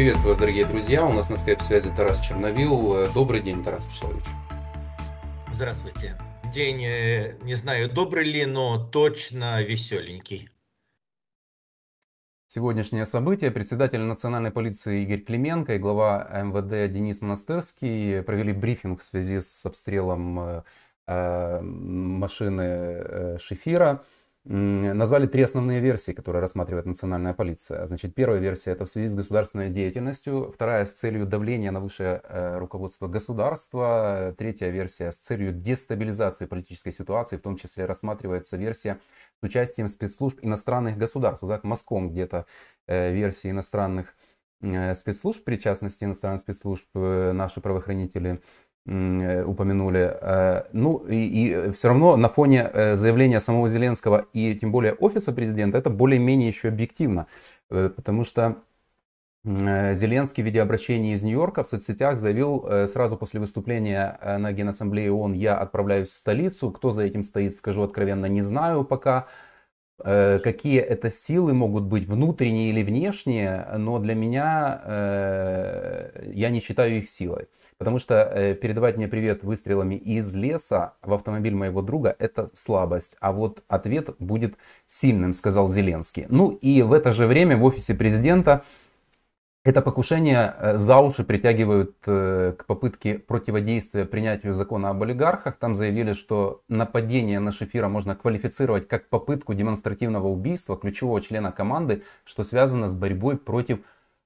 Приветствую вас, дорогие друзья. У нас на скайп-связи Тарас Черновил. Добрый день, Тарас Вячеславович. Здравствуйте. День, э, не знаю, добрый ли, но точно веселенький. Сегодняшнее событие. Председатель национальной полиции Игорь Клименко и глава МВД Денис Монастырский провели брифинг в связи с обстрелом э, э, машины Шефира назвали три основные версии, которые рассматривает национальная полиция. Значит, первая версия это в связи с государственной деятельностью, вторая с целью давления на высшее э, руководство государства, третья версия с целью дестабилизации политической ситуации, в том числе рассматривается версия с участием спецслужб иностранных государств, вот так Моском где-то э, версии иностранных э, спецслужб, причастности иностранных спецслужб, наши правоохранители Э, упомянули. Э, ну и, и все равно на фоне э, заявления самого Зеленского и тем более офиса президента это более-менее еще объективно, потому что Зеленский в виде обращения из Нью-Йорка в соцсетях заявил сразу после выступления на Генассамблее ООН «Я отправляюсь в столицу, кто за этим стоит, скажу откровенно, не знаю пока» какие это силы могут быть, внутренние или внешние, но для меня я не считаю их силой. Потому что э, передавать мне привет выстрелами из леса в автомобиль моего друга – это слабость. А вот ответ будет сильным, сказал Зеленский. Ну и в это же время в офисе президента это покушение э, за уши притягивают э, к попытке противодействия принятию закона об олигархах. Там заявили, что нападение на Шефира можно квалифицировать как попытку демонстративного убийства ключевого члена команды, что связано с борьбой против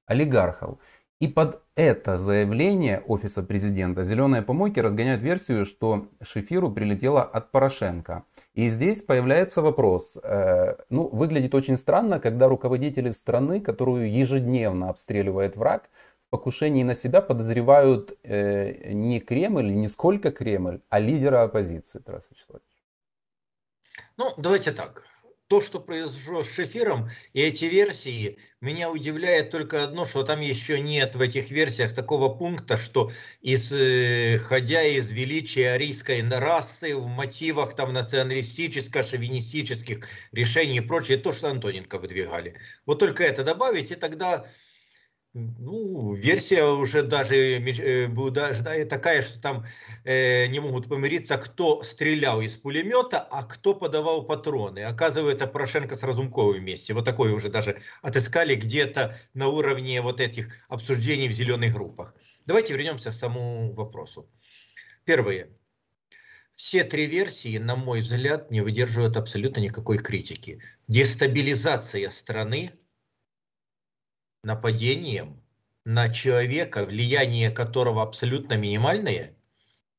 олигархов. И под это заявление Офиса президента «Зеленые помойки» разгоняют версию, что Шефиру прилетело от Порошенко. И здесь появляется вопрос. Э, ну, выглядит очень странно, когда руководители страны, которую ежедневно обстреливает враг, в покушении на себя подозревают э, не Кремль, не сколько Кремль, а лидера оппозиции, Тарас Вячеславович. Ну, давайте так то, что произошло с Шефиром и эти версии, меня удивляет только одно, что там еще нет в этих версиях такого пункта, что исходя э, из величия арийской расы в мотивах там националистических, шовинистических решений и прочее, то, что Антоненко выдвигали. Вот только это добавить, и тогда ну, версия уже даже э, даже такая, что там э, не могут помириться, кто стрелял из пулемета, а кто подавал патроны. Оказывается, Порошенко с Разумковым вместе. Вот такое уже даже отыскали где-то на уровне вот этих обсуждений в зеленых группах. Давайте вернемся к самому вопросу. Первое. Все три версии, на мой взгляд, не выдерживают абсолютно никакой критики. Дестабилизация страны нападением на человека, влияние которого абсолютно минимальное,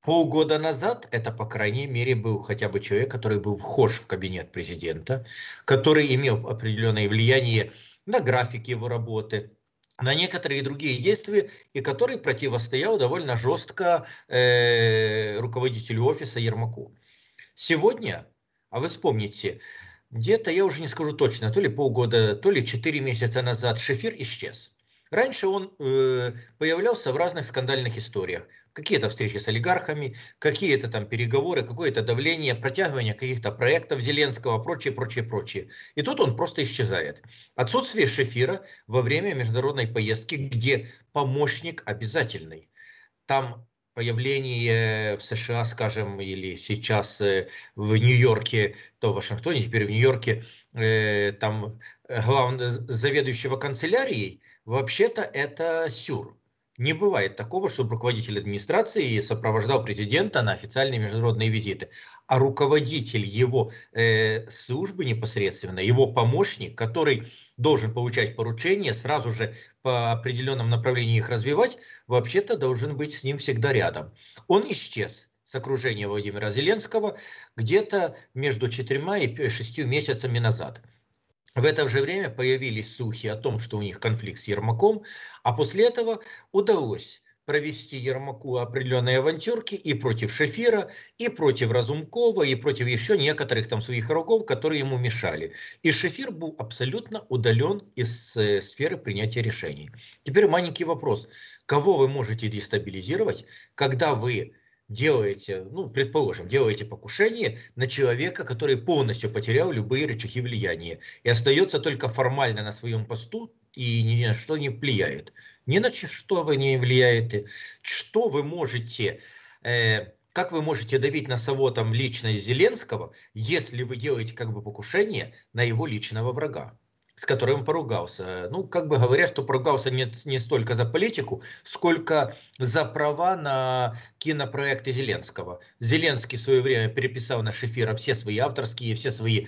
полгода назад это, по крайней мере, был хотя бы человек, который был вхож в кабинет президента, который имел определенное влияние на график его работы, на некоторые другие действия, и который противостоял довольно жестко э, руководителю офиса Ермаку. Сегодня, а вы вспомните, где-то, я уже не скажу точно, то ли полгода, то ли 4 месяца назад Шефир исчез. Раньше он э, появлялся в разных скандальных историях. Какие-то встречи с олигархами, какие-то там переговоры, какое-то давление, протягивание каких-то проектов Зеленского, прочее, прочее, прочее. И тут он просто исчезает. Отсутствие Шефира во время международной поездки, где помощник обязательный. Там появление в США, скажем, или сейчас э, в Нью-Йорке, то в Вашингтоне, теперь в Нью-Йорке, э, там э, главного заведующего канцелярией, вообще-то это сюр. Не бывает такого, чтобы руководитель администрации сопровождал президента на официальные международные визиты, а руководитель его э, службы непосредственно, его помощник, который должен получать поручения, сразу же по определенным направлениям их развивать, вообще-то должен быть с ним всегда рядом. Он исчез с окружения Владимира Зеленского где-то между четырьмя и шестью месяцами назад. В это же время появились слухи о том, что у них конфликт с Ермаком, а после этого удалось провести Ермаку определенные авантюрки и против Шефира, и против Разумкова, и против еще некоторых там своих врагов, которые ему мешали. И Шефир был абсолютно удален из э, сферы принятия решений. Теперь маленький вопрос. Кого вы можете дестабилизировать, когда вы делаете, ну, предположим, делаете покушение на человека, который полностью потерял любые рычаги влияния и остается только формально на своем посту и ни на что не влияет. Ни на что вы не влияете. Что вы можете, э, как вы можете давить на сову там личность Зеленского, если вы делаете как бы покушение на его личного врага? с которым поругался. Ну, как бы говоря, что поругался не, не столько за политику, сколько за права на кинопроекты Зеленского. Зеленский в свое время переписал на Шефира все свои авторские, все свои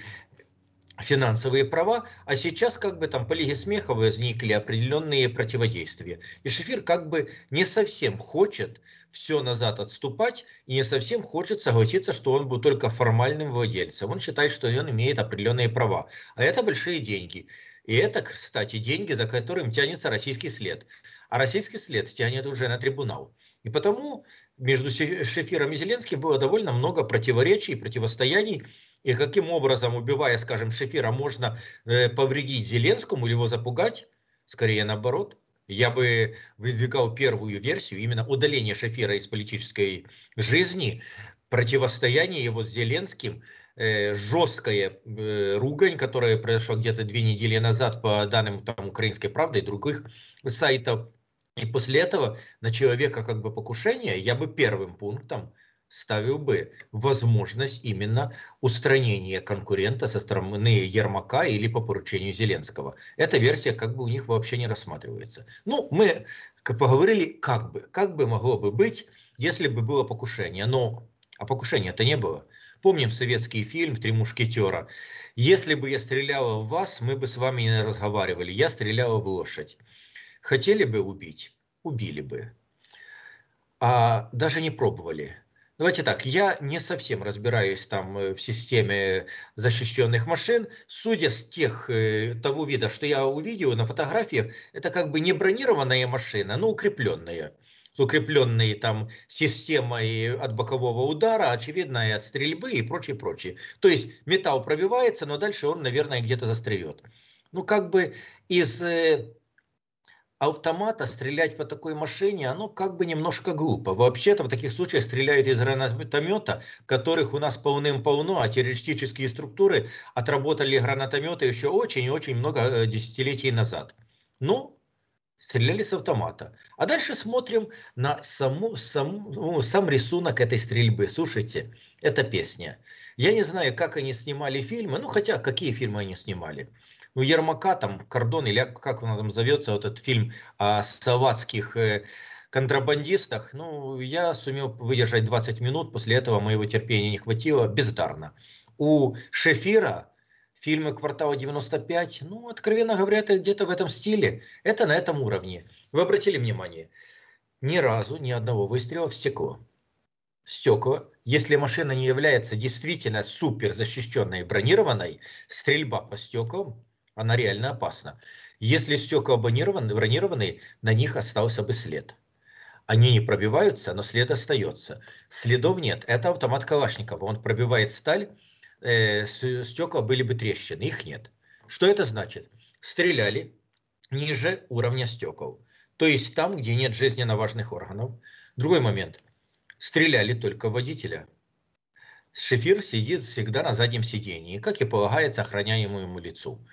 финансовые права, а сейчас как бы там по Лиге Смеха возникли определенные противодействия. И Шефир как бы не совсем хочет все назад отступать и не совсем хочет согласиться, что он будет только формальным владельцем. Он считает, что он имеет определенные права. А это большие деньги. И это, кстати, деньги, за которым тянется российский след. А российский след тянет уже на трибунал. И потому между Шефиром и Зеленским было довольно много противоречий, противостояний. И каким образом, убивая, скажем, Шефира, можно э, повредить Зеленскому или его запугать? Скорее наоборот. Я бы выдвигал первую версию, именно удаление Шефира из политической жизни, противостояние его с Зеленским, э, жесткая э, ругань, которая произошла где-то две недели назад по данным там, «Украинской правды» и других сайтов, и после этого на человека как бы покушения я бы первым пунктом ставил бы возможность именно устранения конкурента со стороны Ермака или по поручению Зеленского. Эта версия как бы у них вообще не рассматривается. Ну, мы поговорили как бы, как бы могло бы быть, если бы было покушение, но а покушения-то не было. Помним советский фильм «Три мушкетера». Если бы я стреляла в вас, мы бы с вами не разговаривали. Я стреляла в лошадь. Хотели бы убить? Убили бы. А даже не пробовали. Давайте так, я не совсем разбираюсь там э, в системе защищенных машин. Судя с тех, э, того вида, что я увидел на фотографиях, это как бы не бронированная машина, но укрепленная. С укрепленной там системой от бокового удара, очевидно, и от стрельбы и прочее, прочее. То есть металл пробивается, но дальше он, наверное, где-то застреет. Ну, как бы из э, автомата стрелять по такой машине, оно как бы немножко глупо. Вообще-то в таких случаях стреляют из гранатомета, которых у нас полным-полно, а террористические структуры отработали гранатометы еще очень-очень много э, десятилетий назад. Ну, стреляли с автомата. А дальше смотрим на саму, саму, ну, сам рисунок этой стрельбы. Слушайте, это песня. Я не знаю, как они снимали фильмы, ну хотя какие фильмы они снимали ну, Ермака, там, Кордон, или как он там зовется, вот этот фильм о саватских э, контрабандистах, ну, я сумел выдержать 20 минут, после этого моего терпения не хватило, бездарно. У Шефира фильмы «Квартала 95», ну, откровенно говоря, это где-то в этом стиле, это на этом уровне. Вы обратили внимание, ни разу, ни одного выстрела в стекло. В стекло. если машина не является действительно супер защищенной и бронированной, стрельба по стеклам она реально опасна. Если стекла абонированы, бронированные, на них остался бы след. Они не пробиваются, но след остается. Следов нет. Это автомат Калашникова. Он пробивает сталь, э, стекла были бы трещины. Их нет. Что это значит? Стреляли ниже уровня стекол. То есть там, где нет жизненно важных органов. Другой момент. Стреляли только водителя. Шефир сидит всегда на заднем сидении, как и полагается охраняемому лицу.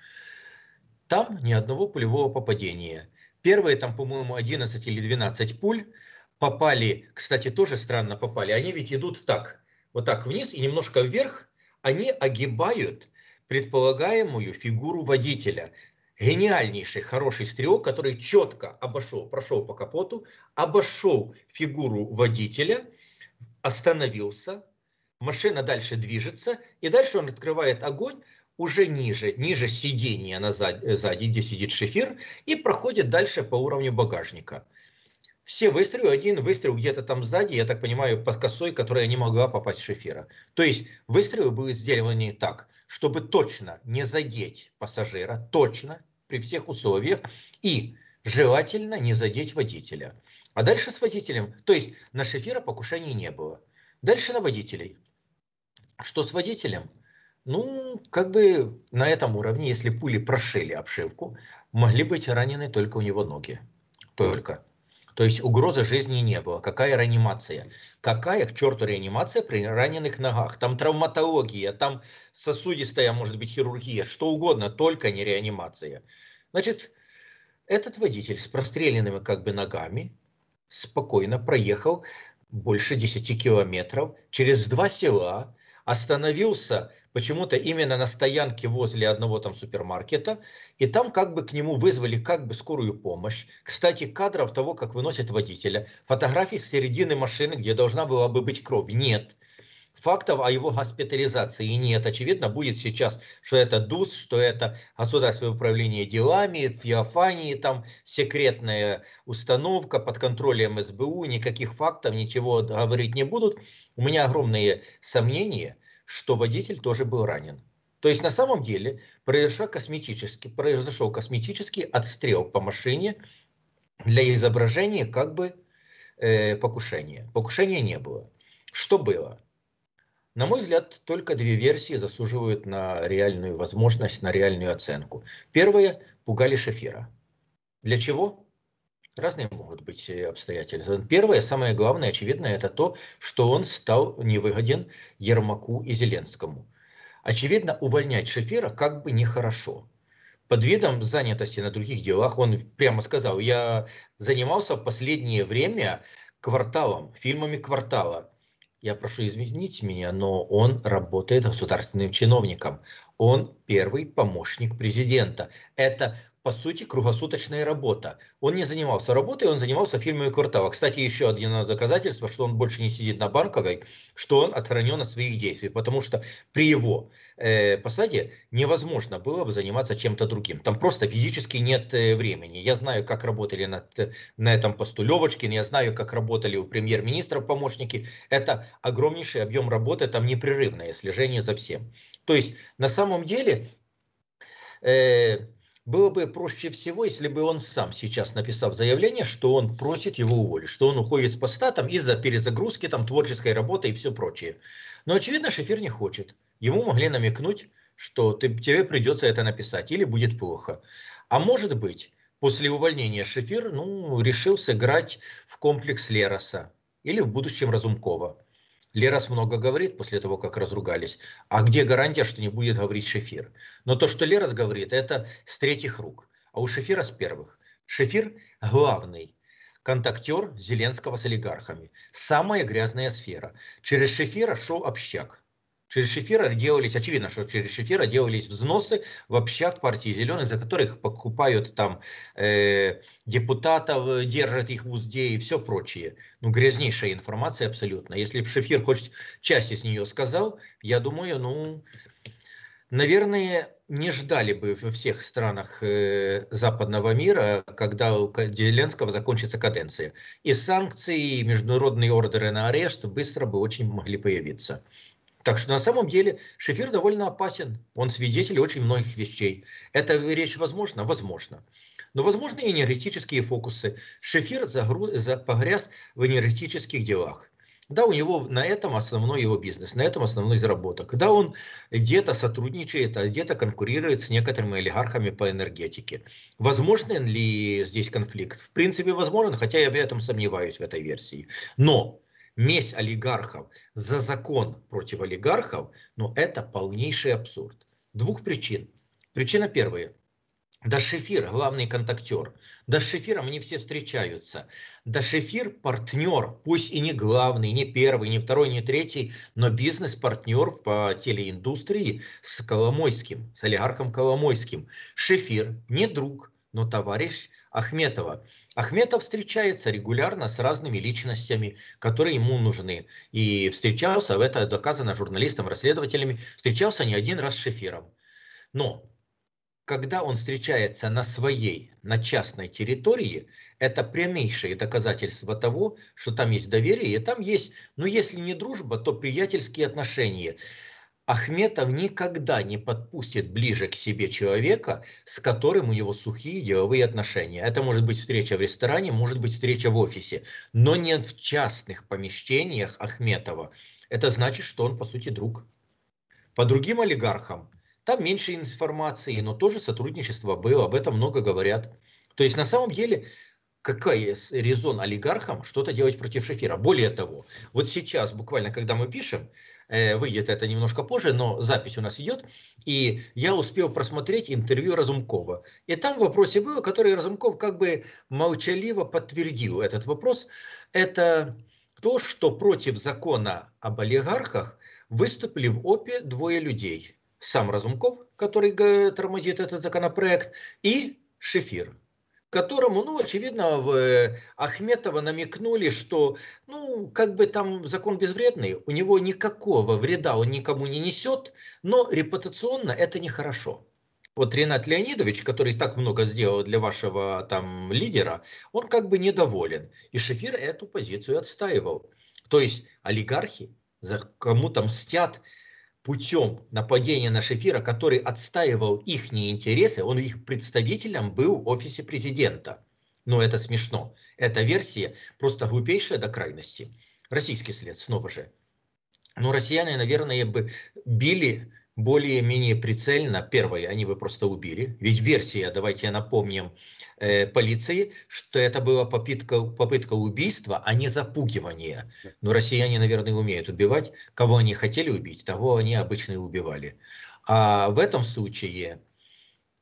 Там ни одного пулевого попадения. Первые там, по-моему, 11 или 12 пуль попали, кстати, тоже странно попали. Они ведь идут так, вот так вниз и немножко вверх. Они огибают предполагаемую фигуру водителя. Гениальнейший, хороший стрелок, который четко обошел, прошел по капоту, обошел фигуру водителя, остановился, машина дальше движется, и дальше он открывает огонь уже ниже, ниже сидения на сзади, э, сзади, где сидит шефир, и проходит дальше по уровню багажника. Все выстрелы, один выстрел где-то там сзади, я так понимаю, под косой, которая не могла попасть шефира. То есть выстрелы были сделаны так, чтобы точно не задеть пассажира, точно, при всех условиях, и желательно не задеть водителя. А дальше с водителем, то есть на шефира покушений не было. Дальше на водителей. Что с водителем? Ну, как бы на этом уровне, если пули прошили обшивку, могли быть ранены только у него ноги. Только. То есть угрозы жизни не было. Какая реанимация? Какая, к черту, реанимация при раненых ногах? Там травматология, там сосудистая, может быть, хирургия, что угодно, только не реанимация. Значит, этот водитель с простреленными как бы ногами спокойно проехал больше 10 километров через два села, остановился почему-то именно на стоянке возле одного там супермаркета, и там как бы к нему вызвали как бы скорую помощь. Кстати, кадров того, как выносят водителя, фотографий с середины машины, где должна была бы быть кровь, нет фактов о его госпитализации нет. Очевидно, будет сейчас, что это ДУС, что это государственное управление делами, феофании, там секретная установка под контролем СБУ, никаких фактов, ничего говорить не будут. У меня огромные сомнения, что водитель тоже был ранен. То есть на самом деле произошел косметический, произошел косметический отстрел по машине для изображения как бы э, покушения. Покушения не было. Что было? На мой взгляд, только две версии заслуживают на реальную возможность, на реальную оценку. Первое – пугали шофера. Для чего? Разные могут быть э, обстоятельства. Первое, самое главное, очевидно, это то, что он стал невыгоден Ермаку и Зеленскому. Очевидно, увольнять шофера как бы нехорошо. Под видом занятости на других делах он прямо сказал, я занимался в последнее время кварталом, фильмами квартала я прошу извинить меня, но он работает государственным чиновником. Он первый помощник президента. Это, по сути, круглосуточная работа. Он не занимался работой, он занимался фильмами Куртава. Кстати, еще одно доказательство, что он больше не сидит на Банковой, что он отстранен от своих действий, потому что при его э, посаде невозможно было бы заниматься чем-то другим. Там просто физически нет э, времени. Я знаю, как работали над, на этом посту Левочкин, я знаю, как работали у премьер-министра помощники. Это огромнейший объем работы, там непрерывное слежение за всем. То есть на самом деле э, было бы проще всего, если бы он сам сейчас написал заявление, что он просит его уволить, что он уходит с поста там из-за перезагрузки, там творческой работы и все прочее. Но очевидно, Шефир не хочет. Ему могли намекнуть, что ты, тебе придется это написать или будет плохо. А может быть, после увольнения Шефир ну, решил сыграть в комплекс Лероса или в будущем Разумкова. Лерас много говорит после того, как разругались. А где гарантия, что не будет говорить Шефир? Но то, что Лерас говорит, это с третьих рук, а у Шефира с первых. Шефир – главный контактер Зеленского с олигархами. Самая грязная сфера. Через Шефира шел общак. Через Шефира делались, очевидно, что через Шефира делались взносы в общак партии «Зеленых», за которых покупают там э, депутатов, э, держат их в узде и все прочее. Ну, грязнейшая информация абсолютно. Если бы Шефир хоть часть из нее сказал, я думаю, ну, наверное, не ждали бы во всех странах э, западного мира, когда у Зеленского закончится каденция. И санкции, и международные ордеры на арест быстро бы очень могли появиться. Так что на самом деле Шефир довольно опасен. Он свидетель очень многих вещей. Это речь возможно? Возможно. Но возможны и энергетические фокусы. Шефир загруз, погряз в энергетических делах. Да, у него на этом основной его бизнес, на этом основной заработок. Да, он где-то сотрудничает, а где-то конкурирует с некоторыми олигархами по энергетике. Возможен ли здесь конфликт? В принципе, возможен, хотя я об этом сомневаюсь в этой версии. Но месть олигархов за закон против олигархов, но это полнейший абсурд. Двух причин. Причина первая. Дашифир – главный контактер. Дашифиром они все встречаются. Дашифир – партнер, пусть и не главный, не первый, не второй, не третий, но бизнес-партнер по а, телеиндустрии с Коломойским, с олигархом Коломойским. Шефир – не друг, но товарищ Ахметова. Ахметов встречается регулярно с разными личностями, которые ему нужны. И встречался, это доказано журналистам, расследователями, встречался не один раз с Шефиром. Но когда он встречается на своей, на частной территории, это прямейшие доказательства того, что там есть доверие, и там есть, ну если не дружба, то приятельские отношения. Ахметов никогда не подпустит ближе к себе человека, с которым у него сухие деловые отношения. Это может быть встреча в ресторане, может быть встреча в офисе, но не в частных помещениях Ахметова. Это значит, что он, по сути, друг. По другим олигархам там меньше информации, но тоже сотрудничество было, об этом много говорят. То есть на самом деле какая резон олигархам что-то делать против Шефира. Более того, вот сейчас, буквально, когда мы пишем, Э, выйдет это немножко позже, но запись у нас идет, и я успел просмотреть интервью Разумкова. И там в вопросе было, который Разумков как бы молчаливо подтвердил этот вопрос, это то, что против закона об олигархах выступили в ОПЕ двое людей. Сам Разумков, который тормозит этот законопроект, и Шефир, которому, ну, очевидно, в э, Ахметова намекнули, что, ну, как бы там закон безвредный, у него никакого вреда он никому не несет, но репутационно это нехорошо. Вот Ренат Леонидович, который так много сделал для вашего там лидера, он как бы недоволен. И Шефир эту позицию отстаивал. То есть олигархи за кому там мстят, путем нападения на Шефира, который отстаивал их интересы, он их представителем был в офисе президента. Но это смешно. Эта версия просто глупейшая до крайности. Российский след снова же. Но ну, россияне, наверное, бы били более-менее прицельно, первое, они бы просто убили, ведь версия, давайте напомним э, полиции, что это была попытка, попытка убийства, а не запугивание. Но ну, россияне, наверное, умеют убивать, кого они хотели убить, того они обычно и убивали. А в этом случае,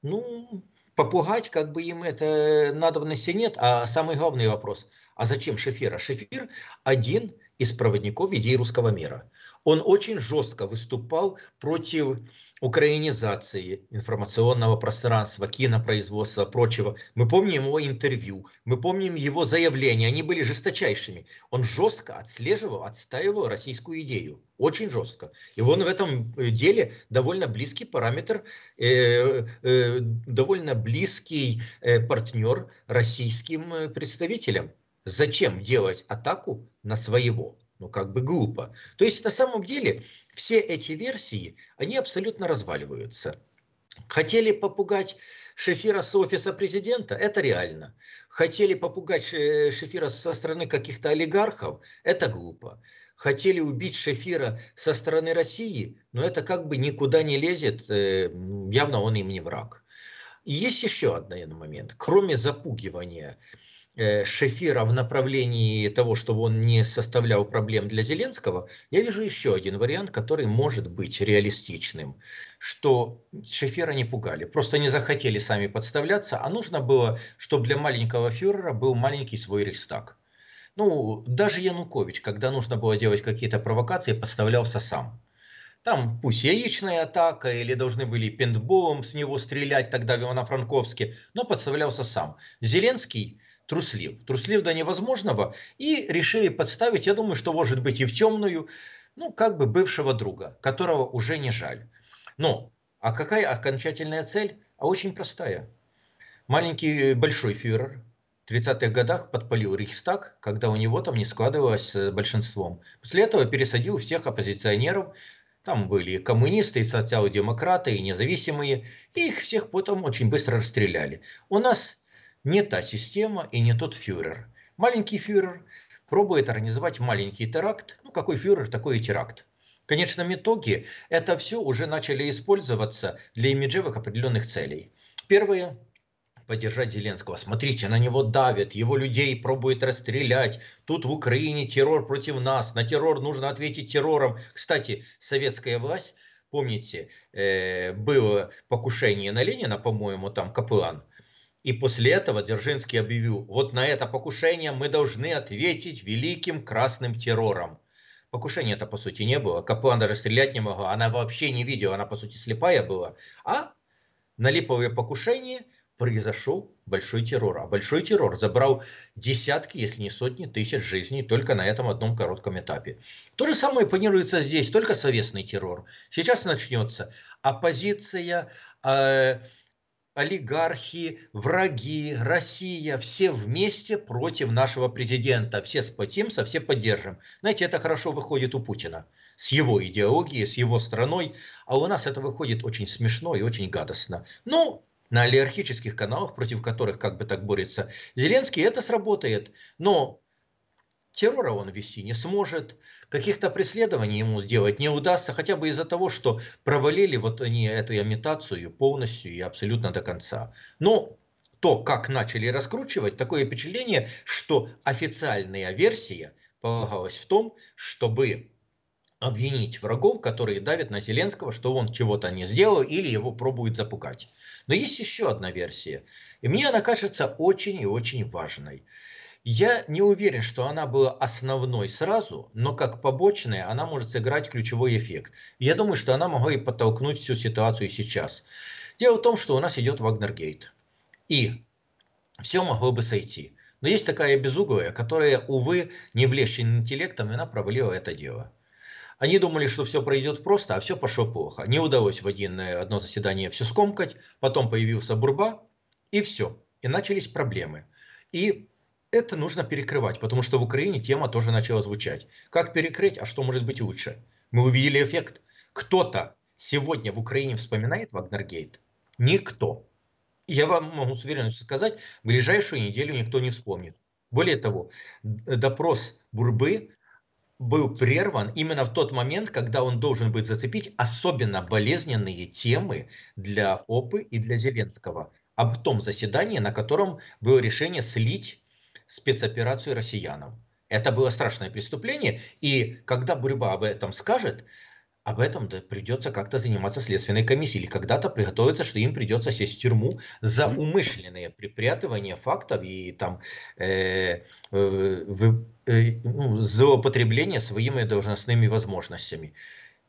ну, попугать, как бы им это надобности нет. А самый главный вопрос, а зачем Шефира? Шефир один из проводников идей русского мира. Он очень жестко выступал против украинизации информационного пространства, кинопроизводства, прочего. Мы помним его интервью, мы помним его заявления, они были жесточайшими. Он жестко отслеживал, отстаивал российскую идею, очень жестко. И он в этом э, деле довольно близкий параметр, э, э, довольно близкий э, партнер российским э, представителям. Зачем делать атаку на своего? Ну, как бы глупо. То есть, на самом деле, все эти версии, они абсолютно разваливаются. Хотели попугать Шефира с офиса президента, это реально. Хотели попугать Шефира со стороны каких-то олигархов, это глупо. Хотели убить Шефира со стороны России, но ну, это как бы никуда не лезет, э, явно он им не враг. И есть еще один момент, кроме запугивания. Э, Шефира в направлении того, чтобы он не составлял проблем для Зеленского, я вижу еще один вариант, который может быть реалистичным, что Шефира не пугали, просто не захотели сами подставляться, а нужно было, чтобы для маленького фюрера был маленький свой рейхстаг. Ну, даже Янукович, когда нужно было делать какие-то провокации, подставлялся сам. Там пусть яичная атака, или должны были пентболом с него стрелять, тогда на Франковске, но подставлялся сам. Зеленский – труслив. Труслив до невозможного. И решили подставить, я думаю, что может быть и в темную, ну, как бы бывшего друга, которого уже не жаль. Но, а какая окончательная цель? А очень простая. Маленький э, большой фюрер в 30-х годах подпалил Рейхстаг, когда у него там не складывалось с большинством. После этого пересадил всех оппозиционеров, там были и коммунисты, и социал-демократы, и независимые. И их всех потом очень быстро расстреляли. У нас не та система и не тот фюрер. Маленький фюрер пробует организовать маленький теракт. Ну, какой фюрер, такой и теракт. В конечном итоге это все уже начали использоваться для имиджевых определенных целей. Первое поддержать Зеленского. Смотрите, на него давят, его людей пробуют расстрелять. Тут в Украине террор против нас, на террор нужно ответить террором. Кстати, советская власть, помните, э, было покушение на Ленина, по-моему, там Капуан. И после этого Дзержинский объявил, вот на это покушение мы должны ответить великим красным террором. Покушения это по сути не было. Каплан даже стрелять не могла. Она вообще не видела, она по сути слепая была. А на липовое покушение произошел большой террор. А большой террор забрал десятки, если не сотни тысяч жизней только на этом одном коротком этапе. То же самое планируется здесь, только совестный террор. Сейчас начнется оппозиция, э, олигархи, враги, Россия, все вместе против нашего президента. Все спотимся, все поддержим. Знаете, это хорошо выходит у Путина. С его идеологией, с его страной. А у нас это выходит очень смешно и очень гадостно. Ну, на олигархических каналах, против которых как бы так борется Зеленский, это сработает. Но Террора он вести не сможет, каких-то преследований ему сделать не удастся, хотя бы из-за того, что провалили вот они эту имитацию полностью и абсолютно до конца. Но то, как начали раскручивать, такое впечатление, что официальная версия полагалась в том, чтобы обвинить врагов, которые давят на Зеленского, что он чего-то не сделал или его пробует запугать. Но есть еще одна версия, и мне она кажется очень и очень важной. Я не уверен, что она была основной сразу, но как побочная она может сыграть ключевой эффект. Я думаю, что она могла и подтолкнуть всю ситуацию сейчас. Дело в том, что у нас идет Вагнергейт. И все могло бы сойти. Но есть такая безуглая, которая, увы, не блещен интеллектом, и она провалила это дело. Они думали, что все пройдет просто, а все пошло плохо. Не удалось в один, э, одно заседание все скомкать, потом появился Бурба, и все. И начались проблемы. И это нужно перекрывать, потому что в Украине тема тоже начала звучать. Как перекрыть, а что может быть лучше? Мы увидели эффект. Кто-то сегодня в Украине вспоминает Вагнергейт? Никто. Я вам могу с уверенностью сказать, ближайшую неделю никто не вспомнит. Более того, допрос Бурбы был прерван именно в тот момент, когда он должен будет зацепить особенно болезненные темы для ОПы и для Зеленского. Об том заседании, на котором было решение слить спецоперацию россиянам. Это было страшное преступление, и когда борьба об этом скажет, об этом да, придется как-то заниматься следственной комиссией, или когда-то приготовиться, что им придется сесть в тюрьму за умышленное припрятывание фактов и там э, э, э, ну, злоупотребление своими должностными возможностями.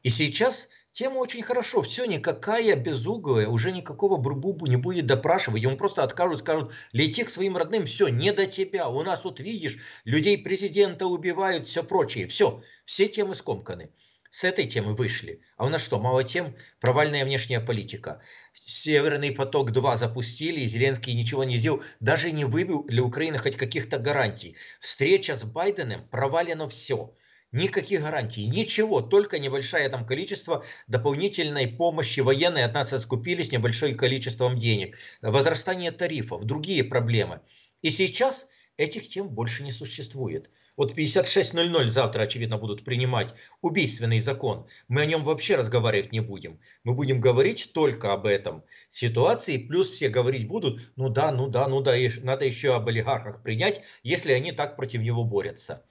И сейчас Тема очень хорошо, все никакая безуглая, уже никакого Бурбубу не будет допрашивать, ему просто откажут, скажут, лети к своим родным, все, не до тебя, у нас тут, видишь, людей президента убивают, все прочее, все, все темы скомканы. С этой темы вышли. А у нас что, мало тем? Провальная внешняя политика. Северный поток-2 запустили, и Зеленский ничего не сделал, даже не выбил для Украины хоть каких-то гарантий. Встреча с Байденом, провалено все. Никаких гарантий, ничего, только небольшое там количество дополнительной помощи. военной от нас откупились небольшим количеством денег. Возрастание тарифов, другие проблемы. И сейчас этих тем больше не существует. Вот 56.00 завтра, очевидно, будут принимать убийственный закон. Мы о нем вообще разговаривать не будем. Мы будем говорить только об этом ситуации. Плюс все говорить будут, ну да, ну да, ну да, надо еще об олигархах принять, если они так против него борются.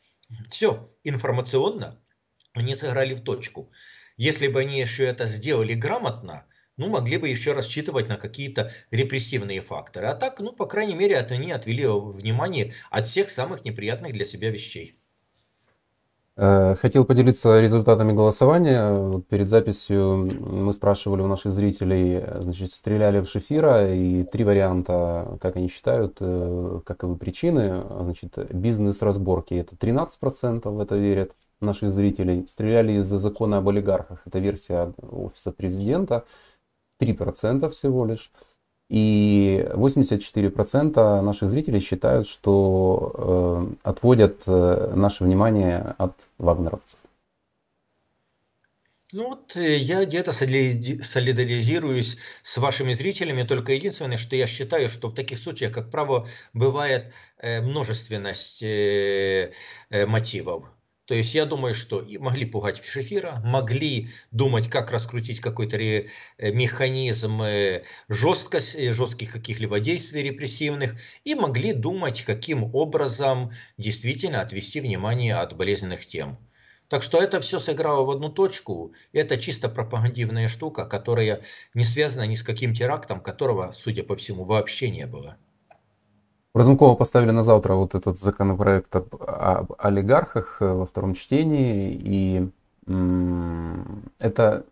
Все, информационно они сыграли в точку. Если бы они еще это сделали грамотно, ну, могли бы еще рассчитывать на какие-то репрессивные факторы. А так, ну, по крайней мере, от, они отвели внимание от всех самых неприятных для себя вещей. Э, хотел поделиться результатами голосования. Перед записью мы спрашивали у наших зрителей, значит, стреляли в Шефира, и три варианта, как они считают, э, каковы причины. Значит, бизнес-разборки – это 13% в это верят наших зрителей. Стреляли из-за закона об олигархах – это версия офиса президента, 3% всего лишь. И 84% наших зрителей считают, что э, отводят э, наше внимание от вагнеровцев. Ну вот э, я где-то солидаризируюсь с вашими зрителями, только единственное, что я считаю, что в таких случаях, как правило, бывает э, множественность э, мотивов. То есть я думаю, что и могли пугать Шефира, могли думать, как раскрутить какой-то ре- э, механизм э, жесткость, э, жестких каких-либо действий репрессивных, и могли думать, каким образом действительно отвести внимание от болезненных тем. Так что это все сыграло в одну точку. Это чисто пропагандивная штука, которая не связана ни с каким терактом, которого, судя по всему, вообще не было. Разумкова поставили на завтра вот этот законопроект об, об олигархах э, во втором чтении, и м- это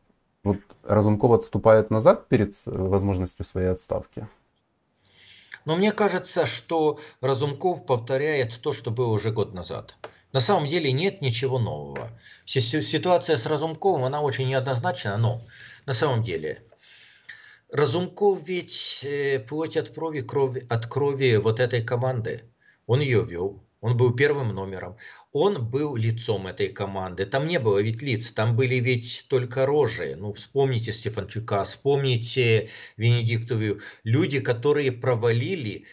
вот Разумков отступает назад перед э, возможностью своей отставки. Но мне кажется, что Разумков повторяет то, что было уже год назад. На самом деле нет ничего нового. Ситуация с Разумковым, она очень неоднозначна, но на самом деле Разумков ведь э, плоть от крови, крови, от крови вот этой команды. Он ее вел, он был первым номером, он был лицом этой команды. Там не было ведь лиц, там были ведь только рожи. Ну, вспомните Стефанчука, вспомните Венедиктовию. Люди, которые провалили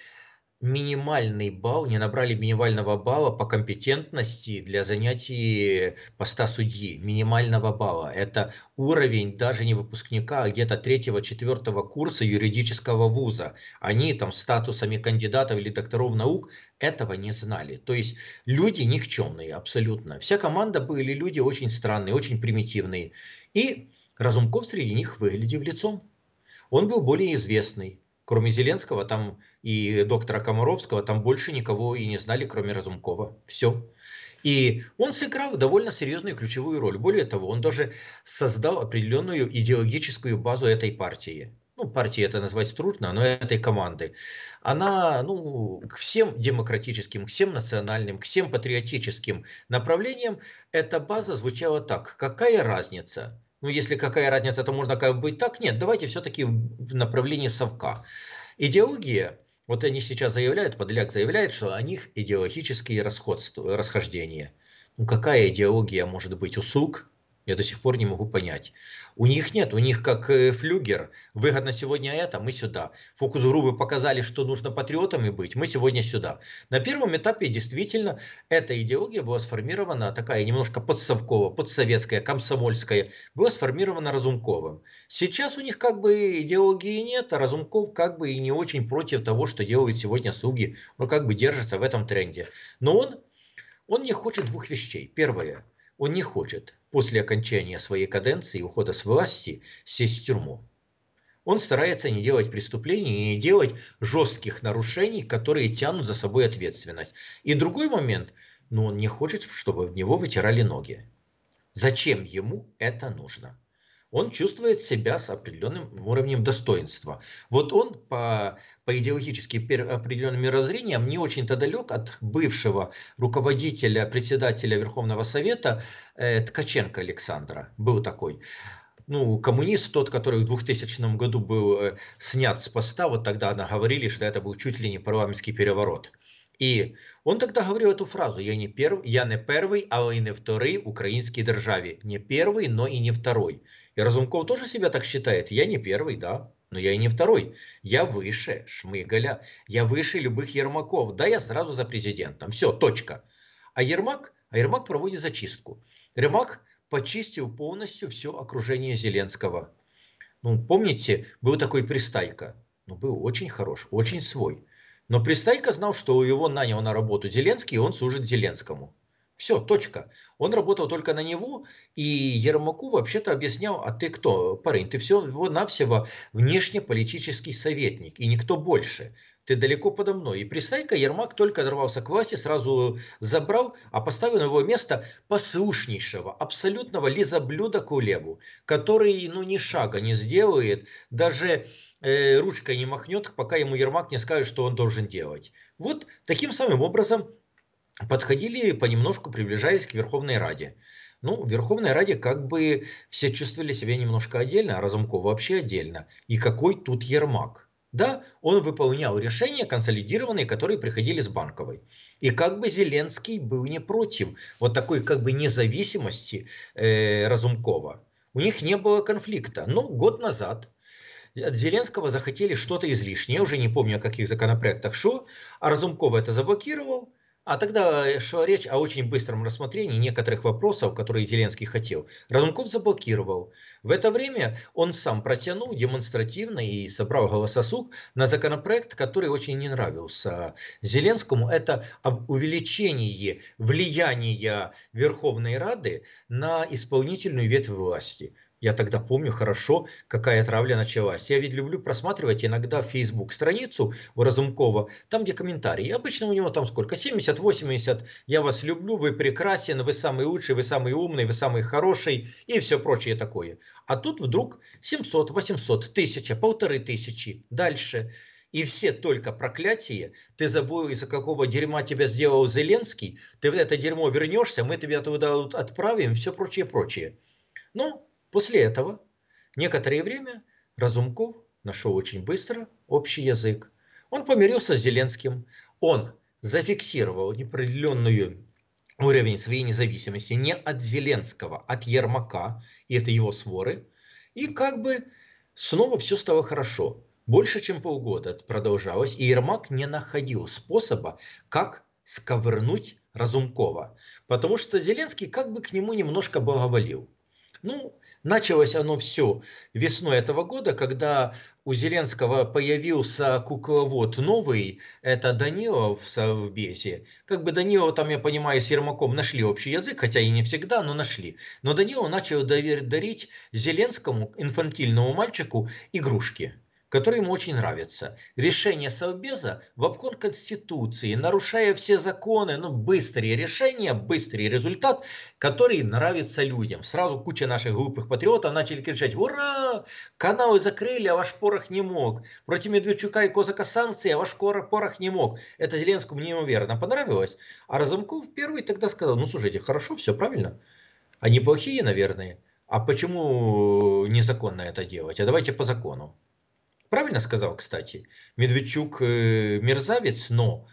минимальный балл, не набрали минимального балла по компетентности для занятий поста судьи, минимального балла. Это уровень даже не выпускника, а где-то третьего-четвертого курса юридического вуза. Они там статусами кандидатов или докторов наук этого не знали. То есть люди никчемные абсолютно. Вся команда были люди очень странные, очень примитивные. И Разумков среди них выглядел лицом. Он был более известный Кроме Зеленского там и доктора Комаровского, там больше никого и не знали, кроме Разумкова. Все. И он сыграл довольно серьезную ключевую роль. Более того, он даже создал определенную идеологическую базу этой партии. Ну, партии это назвать трудно, но этой команды. Она ну, к всем демократическим, к всем национальным, к всем патриотическим направлениям эта база звучала так. Какая разница? ну если какая разница, это можно как быть так, нет, давайте все-таки в направлении совка. Идеология, вот они сейчас заявляют, Подляк заявляет, что у них идеологические расхождения. Ну какая идеология может быть у сук, я до сих пор не могу понять. У них нет, у них как э, флюгер, выгодно сегодня это, мы сюда. Фокус группы показали, что нужно патриотами быть, мы сегодня сюда. На первом этапе действительно эта идеология была сформирована, такая немножко подсовковая, подсоветская, комсомольская, была сформирована Разумковым. Сейчас у них как бы идеологии нет, а Разумков как бы и не очень против того, что делают сегодня слуги, он как бы держится в этом тренде. Но он, он не хочет двух вещей. Первое, он не хочет после окончания своей каденции и ухода с власти сесть в тюрьму. Он старается не делать преступлений и не делать жестких нарушений, которые тянут за собой ответственность. И другой момент, но ну, он не хочет, чтобы в него вытирали ноги. Зачем ему это нужно? он чувствует себя с определенным уровнем достоинства. Вот он по, по идеологически определенным мирозрениям не очень-то далек от бывшего руководителя, председателя Верховного Совета э, Ткаченко Александра. Был такой ну, коммунист, тот, который в 2000 году был э, снят с поста, вот тогда говорили, что это был чуть ли не парламентский переворот. І он тогда говорил эту фразу: Я не перв, я не перший, але і не второй в українській державі. Не перший, но і не второй. И Разумков тоже себя так считает. Я не первый, да, но я и не второй. Я выше Шмыгаля, я выше любых Ермаков. Да, я сразу за президентом. Все, точка. А Ермак, а Ермак проводит зачистку. Ермак почистил полностью все окружение Зеленского. Ну, помните, был такой Пристайка. Ну, был очень хорош, очень свой. Но Пристайко знал, что у его нанял на работу Зеленский, и он служит Зеленскому. Все, точка. Он работал только на него, и Ермаку вообще-то объяснял, а ты кто, парень, ты всего-навсего внешнеполитический советник, и никто больше. Ты далеко подо мной. И Присайка Ермак только дорвался к власти, сразу забрал, а поставил на его место послушнейшего, абсолютного лизоблюда Кулебу, который, ну, ни шага не сделает, даже э, ручкой не махнет, пока ему Ермак не скажет, что он должен делать. Вот таким самым образом подходили понемножку, приближаясь к Верховной Раде. Ну, в Верховной Раде как бы все чувствовали себя немножко отдельно, а Разумков вообще отдельно. И какой тут Ермак? Да, он выполнял решения консолидированные, которые приходили с банковой. И как бы Зеленский был не против вот такой как бы независимости э, Разумкова. У них не было конфликта. Но год назад от Зеленского захотели что-то излишнее, я уже не помню, о каких законопроектах Шо, а Разумкова это заблокировал, а тогда шла речь о очень быстром рассмотрении некоторых вопросов, которые Зеленский хотел. Разумков заблокировал. В это время он сам протянул демонстративно и собрал голососук на законопроект, который очень не нравился Зеленскому. Это об увеличении влияния Верховной Рады на исполнительную ветвь власти. Я тогда помню хорошо, какая травля началась. Я ведь люблю просматривать иногда Facebook страницу у Разумкова, там где комментарии. Обычно у него там сколько? 70-80. Я вас люблю, вы прекрасен, вы самый лучший, вы самый умный, вы самый хороший и все прочее такое. А тут вдруг 700, 800, 1000, полторы тысячи. Дальше и все только проклятие, ты забыл, из-за какого дерьма тебя сделал Зеленский, ты в это дерьмо вернешься, мы тебя туда отправим, все прочее, прочее. Ну, После этого некоторое время Разумков нашел очень быстро общий язык. Он помирился с Зеленским, он зафиксировал неопределенную уровень своей независимости не от Зеленского, а от Ермака, и это его своры, и как бы снова все стало хорошо. Больше чем полгода это продолжалось, и Ермак не находил способа, как сковырнуть Разумкова, потому что Зеленский как бы к нему немножко благоволил. Ну, началось оно все весной этого года, когда у Зеленского появился кукловод новый, это Данилов в Совбезе. Как бы Данилова там, я понимаю, с Ермаком нашли общий язык, хотя и не всегда, но нашли. Но Данилов начал дарить Зеленскому, инфантильному мальчику, игрушки – который ему очень нравится. Решение Совбеза в обход Конституции, нарушая все законы, ну, быстрые решения, быстрый результат, который нравится людям. Сразу куча наших глупых патриотов начали кричать «Ура! Каналы закрыли, а ваш порох не мог! Против Медведчука и Козака санкции, а ваш порох не мог!» Это Зеленскому неимоверно понравилось. А Разумков первый тогда сказал «Ну, слушайте, хорошо, все правильно. Они плохие, наверное. А почему незаконно это делать? А давайте по закону». Правильно сказал, кстати, Медведчук э, мерзавец, но,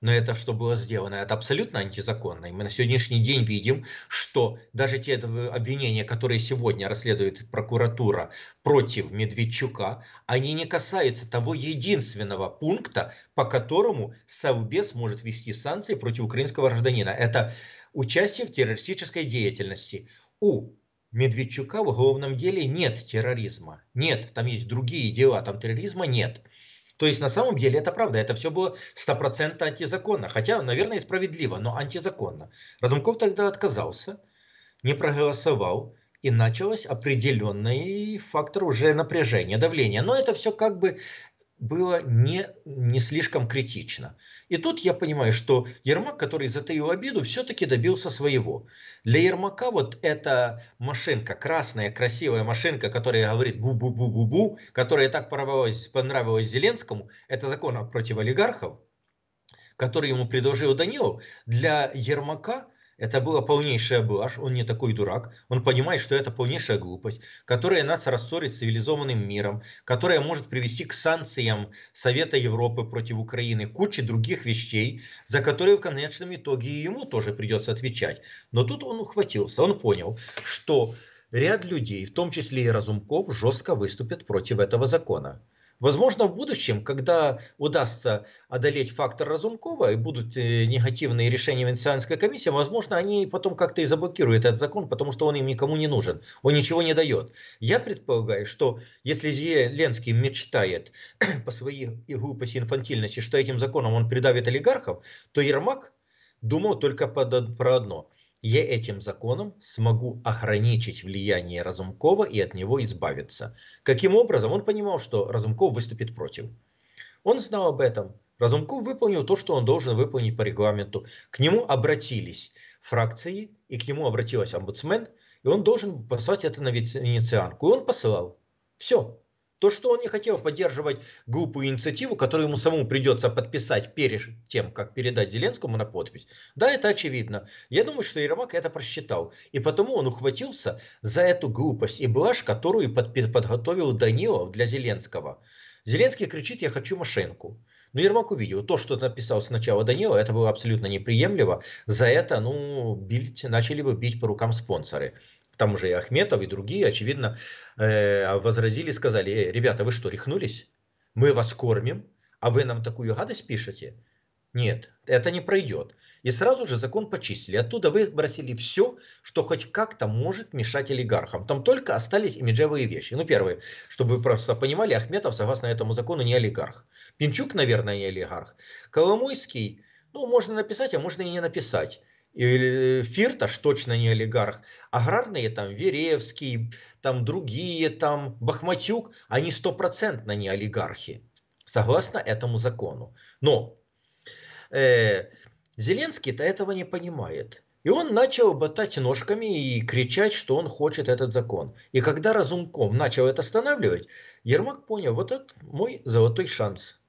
но это что было сделано, это абсолютно антизаконно. И мы на сегодняшний день видим, что даже те обвинения, которые сегодня расследует прокуратура против Медведчука, они не касаются того единственного пункта, по которому Совбез может вести санкции против украинского гражданина. Это участие в террористической деятельности. У Медведчука в уголовном деле нет терроризма. Нет, там есть другие дела, там терроризма нет. То есть на самом деле это правда, это все было 100% антизаконно. Хотя, наверное, и справедливо, но антизаконно. Разумков тогда отказался, не проголосовал, и началось определенный фактор уже напряжения, давления. Но это все как бы было не, не слишком критично. И тут я понимаю, что Ермак, который затаил обиду, все-таки добился своего. Для Ермака вот эта машинка, красная, красивая машинка, которая говорит бу-бу-бу-бу-бу, которая так понравилась, понравилась Зеленскому, это закон против олигархов, который ему предложил Данилов, для Ермака – это была полнейшая блажь, он не такой дурак, он понимает, что это полнейшая глупость, которая нас рассорит с цивилизованным миром, которая может привести к санкциям Совета Европы против Украины, куче других вещей, за которые в конечном итоге ему тоже придется отвечать. Но тут он ухватился, он понял, что ряд людей, в том числе и Разумков, жестко выступят против этого закона. Возможно, в будущем, когда удастся одолеть фактор Разумкова и будут э, негативные решения Венецианской комиссии, возможно, они потом как-то и заблокируют этот закон, потому что он им никому не нужен, он ничего не дает. Я предполагаю, что если Зеленский мечтает по своей глупости и инфантильности, что этим законом он придавит олигархов, то Ермак думал только про одно – я этим законом смогу ограничить влияние Разумкова и от него избавиться. Каким образом? Он понимал, что Разумков выступит против. Он знал об этом. Разумков выполнил то, что он должен выполнить по регламенту. К нему обратились фракции, и к нему обратилась омбудсмен, и он должен послать это на венецианку. И он посылал. Все. То, что он не хотел поддерживать глупую инициативу, которую ему самому придется подписать перед тем, как передать Зеленскому на подпись. Да, это очевидно. Я думаю, что Ермак это просчитал. И потому он ухватился за эту глупость и блажь, которую подготовил Данилов для Зеленского. Зеленский кричит «Я хочу машинку». Но Ермак увидел, то, что написал сначала Данила, это было абсолютно неприемлемо. За это, ну, бить, начали бы бить по рукам спонсоры там уже и Ахметов, и другие, очевидно, э, возразили, сказали, э, ребята, вы что, рехнулись? Мы вас кормим, а вы нам такую гадость пишете? Нет, это не пройдет. И сразу же закон почистили. Оттуда выбросили все, что хоть как-то может мешать олигархам. Там только остались имиджевые вещи. Ну, первое, чтобы вы просто понимали, Ахметов, согласно этому закону, не олигарх. Пинчук, наверное, не олигарх. Коломойский, ну, можно написать, а можно и не написать. И э, Фирташ точно не олигарх. Аграрные там Веревский, там другие, там Бахматюк, они стопроцентно не олигархи, согласно этому закону. Но э, Зеленский-то этого не понимает. И он начал ботать ножками и кричать, что он хочет этот закон. И когда Разумков начал это останавливать, Ермак понял, вот это мой золотой шанс.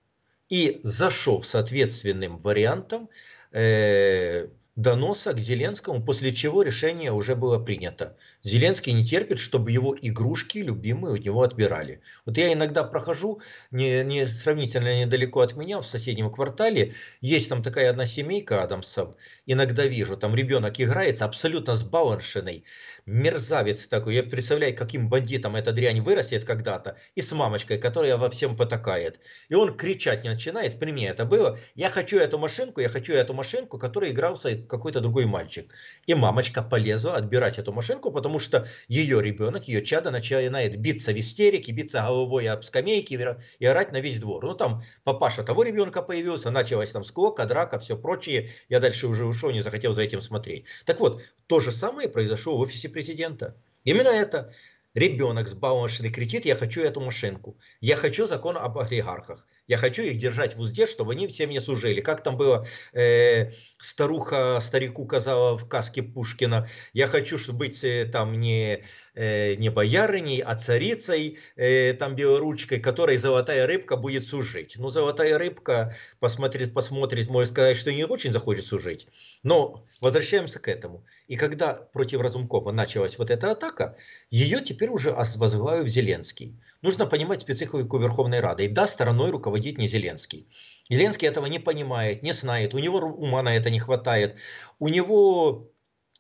И зашел соответственным вариантом э, доноса к Зеленскому, после чего решение уже было принято. Зеленский не терпит, чтобы его игрушки любимые у него отбирали. Вот я иногда прохожу, не, не сравнительно недалеко от меня, в соседнем квартале, есть там такая одна семейка Адамсов, иногда вижу, там ребенок играется абсолютно сбаланшенный, мерзавец такой, я представляю, каким бандитом эта дрянь вырастет когда-то, и с мамочкой, которая во всем потакает. И он кричать не начинает, при мне это было, я хочу эту машинку, я хочу эту машинку, которая игрался какой-то другой мальчик. И мамочка полезла отбирать эту машинку, потому что ее ребенок, ее чадо начинает биться в истерике, биться головой об скамейки и орать на весь двор. Ну там папаша того ребенка появился, началась там склока, драка, все прочее. Я дальше уже ушел, не захотел за этим смотреть. Так вот, то же самое произошло в офисе президента. Именно это ребенок с баумашины кричит, я хочу эту машинку, я хочу закон об олигархах. Я хочу их держать в узде, чтобы они все мне служили. Как там было, э, старуха старику казала в каске Пушкина, я хочу чтобы быть э, там не, э, не боярыней, а царицей, э, там белоручкой, которой золотая рыбка будет сужить. Но ну, золотая рыбка посмотрит, посмотрит, может сказать, что не очень захочет сужить. Но возвращаемся к этому. И когда против Разумкова началась вот эта атака, ее теперь уже возглавил Зеленский. Нужно понимать специфику Верховной Рады. И да, стороной руководителя руководить не Зеленский. Зеленский этого не понимает, не знает, у него ума на это не хватает, у него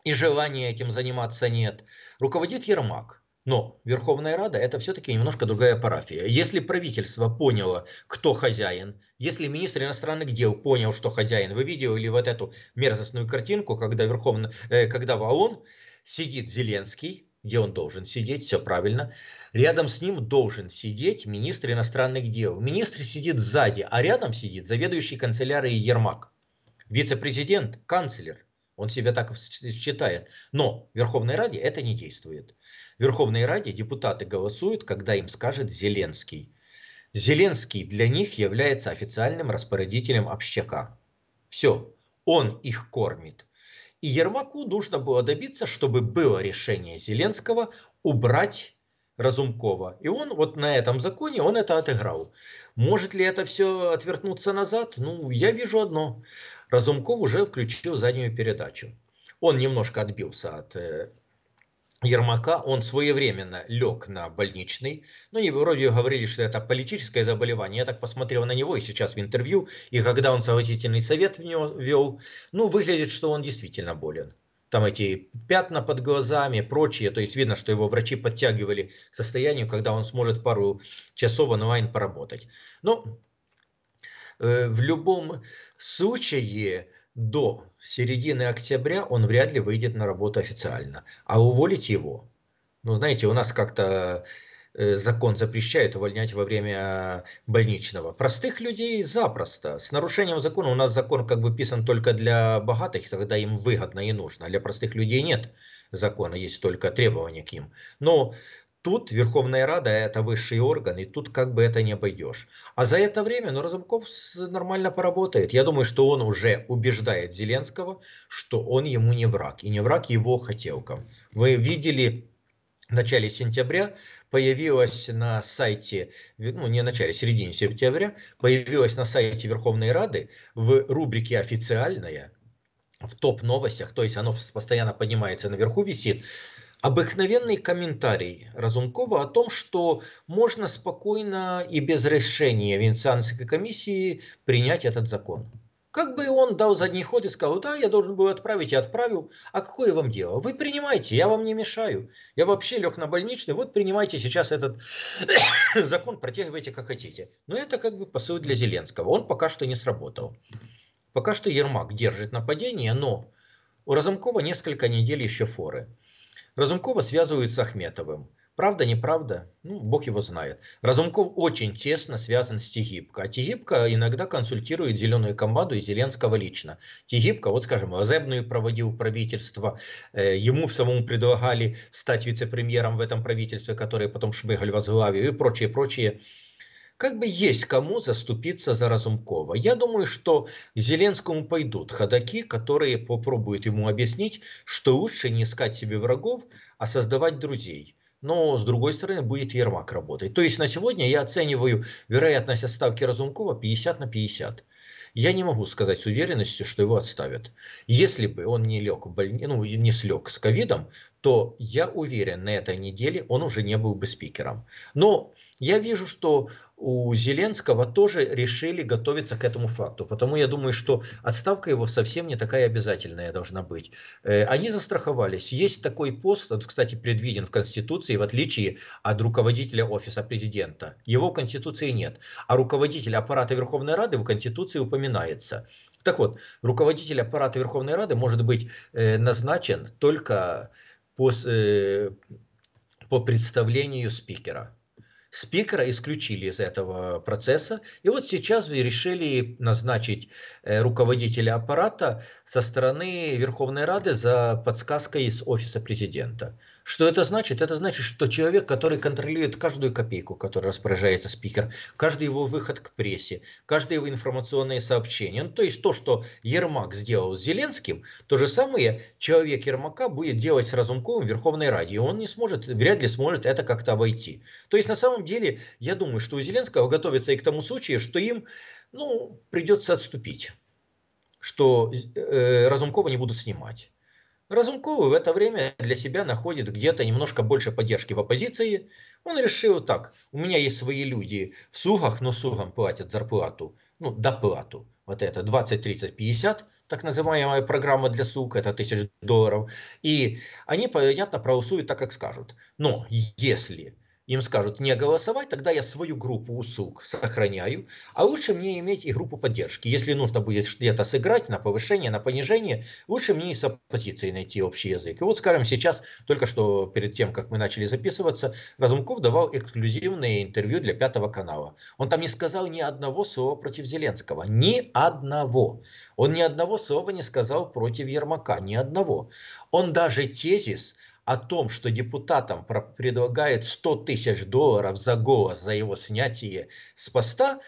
и желания этим заниматься нет. Руководит Ермак. Но Верховная Рада – это все-таки немножко другая парафия. Если правительство поняло, кто хозяин, если министр иностранных дел понял, что хозяин, вы видели вот эту мерзостную картинку, когда, Верховная, э, когда в ООН сидит Зеленский, где он должен сидеть, все правильно. Рядом с ним должен сидеть министр иностранных дел. Министр сидит сзади, а рядом сидит заведующий канцелярией Ермак, вице-президент, канцлер. Он себя так считает. Но в Верховной Раде это не действует. В Верховной Раде депутаты голосуют, когда им скажет Зеленский. Зеленский для них является официальным распорядителем общака. Все, он их кормит. И Ермаку нужно было добиться, чтобы было решение Зеленского убрать Разумкова. И он вот на этом законе, он это отыграл. Может ли это все отвернуться назад? Ну, я вижу одно. Разумков уже включил заднюю передачу. Он немножко отбился от э, Ермака, он своевременно лег на больничный. Ну, и вроде говорили, что это политическое заболевание. Я так посмотрел на него и сейчас в интервью, и когда он совратительный совет в него вел, ну, выглядит, что он действительно болен. Там эти пятна под глазами, прочее. То есть видно, что его врачи подтягивали к состоянию, когда он сможет пару часов онлайн поработать. Но ну, э, в любом случае до середины октября он вряд ли выйдет на работу официально. А уволить его, ну, знаете, у нас как-то э, закон запрещает увольнять во время больничного. Простых людей запросто. С нарушением закона у нас закон как бы писан только для богатых, тогда им выгодно и нужно. А для простых людей нет закона, есть только требования к ним. Но Тут Верховная Рада – это высший орган, и тут как бы это не обойдешь. А за это время, ну, Разумков нормально поработает. Я думаю, что он уже убеждает Зеленского, что он ему не враг, и не враг его хотелкам. Вы видели в начале сентября появилась на сайте, ну не в начале, середине сентября, появилась на сайте Верховной Рады в рубрике «Официальная» в топ-новостях, то есть оно постоянно поднимается наверху, висит, Обыкновенный комментарий Разумкова о том, что можно спокойно и без решения Венецианской комиссии принять этот закон. Как бы он дал задний ход и сказал, да, я должен был отправить, я отправил, а какое вам дело? Вы принимайте, я вам не мешаю. Я вообще лег на больничный, вот принимайте сейчас этот закон, протягивайте как хотите. Но это как бы посыл для Зеленского, он пока что не сработал. Пока что Ермак держит нападение, но у Разумкова несколько недель еще форы. Разумкова связывают с Ахметовым. Правда, неправда? Ну, бог его знает. Разумков очень тесно связан с Тигибко. А Тигибко иногда консультирует «Зеленую команду» и Зеленского лично. Тигибко, вот скажем, Азебную проводил правительство. Э, ему самому предлагали стать вице-премьером в этом правительстве, которое потом Шмыгаль возглавил и прочее, прочее как бы есть кому заступиться за Разумкова. Я думаю, что к Зеленскому пойдут ходаки, которые попробуют ему объяснить, что лучше не искать себе врагов, а создавать друзей. Но, с другой стороны, будет Ермак работать. То есть на сегодня я оцениваю вероятность отставки Разумкова 50 на 50. Я не могу сказать с уверенностью, что его отставят. Если бы он не лег в больни... ну, не слег с ковидом, то я уверен, на этой неделе он уже не был бы спикером. Но я вижу, что у Зеленского тоже решили готовиться к этому факту, потому я думаю, что отставка его совсем не такая обязательная должна быть. Э, они застраховались. Есть такой пост, он, кстати, предвиден в Конституции, в отличие от руководителя Офиса Президента. Его в Конституции нет. А руководитель аппарата Верховной Рады в Конституции упоминается. Так вот, руководитель аппарата Верховной Рады может быть э, назначен только после, э, по представлению спикера. Спикера исключили из этого процесса. И вот сейчас решили назначить э, руководителя аппарата со стороны Верховной Рады за подсказкой из Офиса Президента. Что это значит? Это значит, что человек, который контролирует каждую копейку, которой распоряжается спикер, каждый его выход к прессе, каждое его информационное сообщение. Ну, то есть то, что Ермак сделал с Зеленским, то же самое человек Ермака будет делать с Разумковым в Верховной Раде. И он не сможет, вряд ли сможет это как-то обойти. То есть на самом самом деле, я думаю, что у Зеленского готовится и к тому случаю, что им ну, придется отступить, что э, Разумкова не будут снимать. Разумкову в это время для себя находит где-то немножко больше поддержки в оппозиции. Он решил так, у меня есть свои люди в Сугах, но Сугам платят зарплату, ну, доплату. Вот это 20, 30, 50, так называемая программа для СУК, это тысяч долларов. И они, понятно, проусуют так, как скажут. Но если им скажут не голосовать, тогда я свою группу услуг сохраняю, а лучше мне иметь и группу поддержки. Если нужно будет где-то сыграть на повышение, на понижение, лучше мне и с оппозицией найти общий язык. И вот, скажем, сейчас, только что перед тем, как мы начали записываться, Разумков давал эксклюзивное интервью для Пятого канала. Он там не сказал ни одного слова против Зеленского. Ни одного. Он ни одного слова не сказал против Ермака. Ни одного. Он даже тезис о том, что депутатам предлагает 100 тысяч долларов за голос, за его снятие с поста,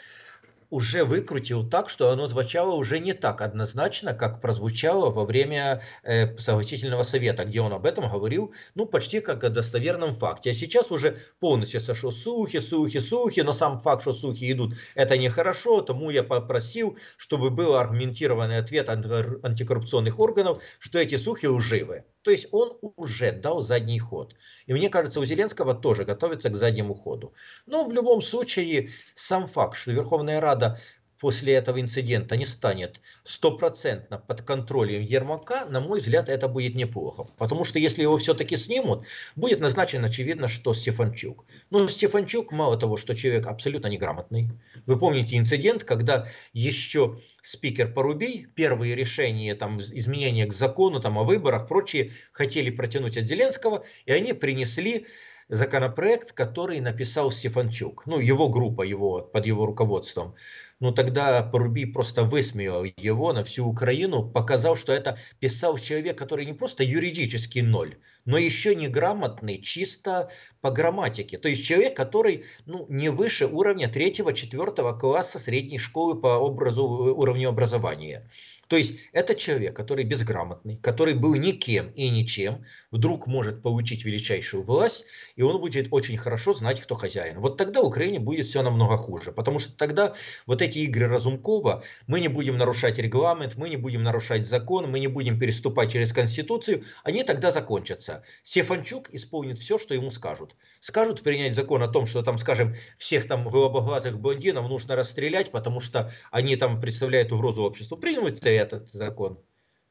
уже выкрутил так, что оно звучало уже не так однозначно, как прозвучало во время э, согласительного совета, где он об этом говорил, ну, почти как о достоверном факте. А сейчас уже полностью сошел сухи, сухи, сухи, но сам факт, что сухи идут, это нехорошо, тому я попросил, чтобы был аргументированный ответ антикоррупционных органов, что эти сухи уживы. То есть он уже дал задний ход. И мне кажется, у Зеленского тоже готовится к заднему ходу. Но в любом случае, сам факт, что Верховная Рада после этого инцидента не станет стопроцентно под контролем Ермака, на мой взгляд, это будет неплохо. Потому что если его все-таки снимут, будет назначен, очевидно, что Стефанчук. Но Стефанчук, мало того, что человек абсолютно неграмотный. Вы помните инцидент, когда еще спикер Порубей, первые решения, там, изменения к закону, там, о выборах, прочие, хотели протянуть от Зеленского, и они принесли законопроект, который написал Стефанчук, ну, его группа, его, под его руководством ну тогда Поруби просто высмеял его на всю Украину, показал, что это писал человек, который не просто юридически ноль, но еще неграмотный, чисто по грамматике. То есть человек, который ну, не выше уровня третьего-четвертого класса средней школы по образу, уровню образования. То есть это человек, который безграмотный, который был никем и ничем, вдруг может получить величайшую власть, и он будет очень хорошо знать, кто хозяин. Вот тогда Украине будет все намного хуже, потому что тогда вот эти эти игры Разумкова, мы не будем нарушать регламент, мы не будем нарушать закон, мы не будем переступать через Конституцию, они тогда закончатся. Сефанчук исполнит все, что ему скажут. Скажут принять закон о том, что там, скажем, всех там голубоглазых блондинов нужно расстрелять, потому что они там представляют угрозу обществу. Примут этот закон?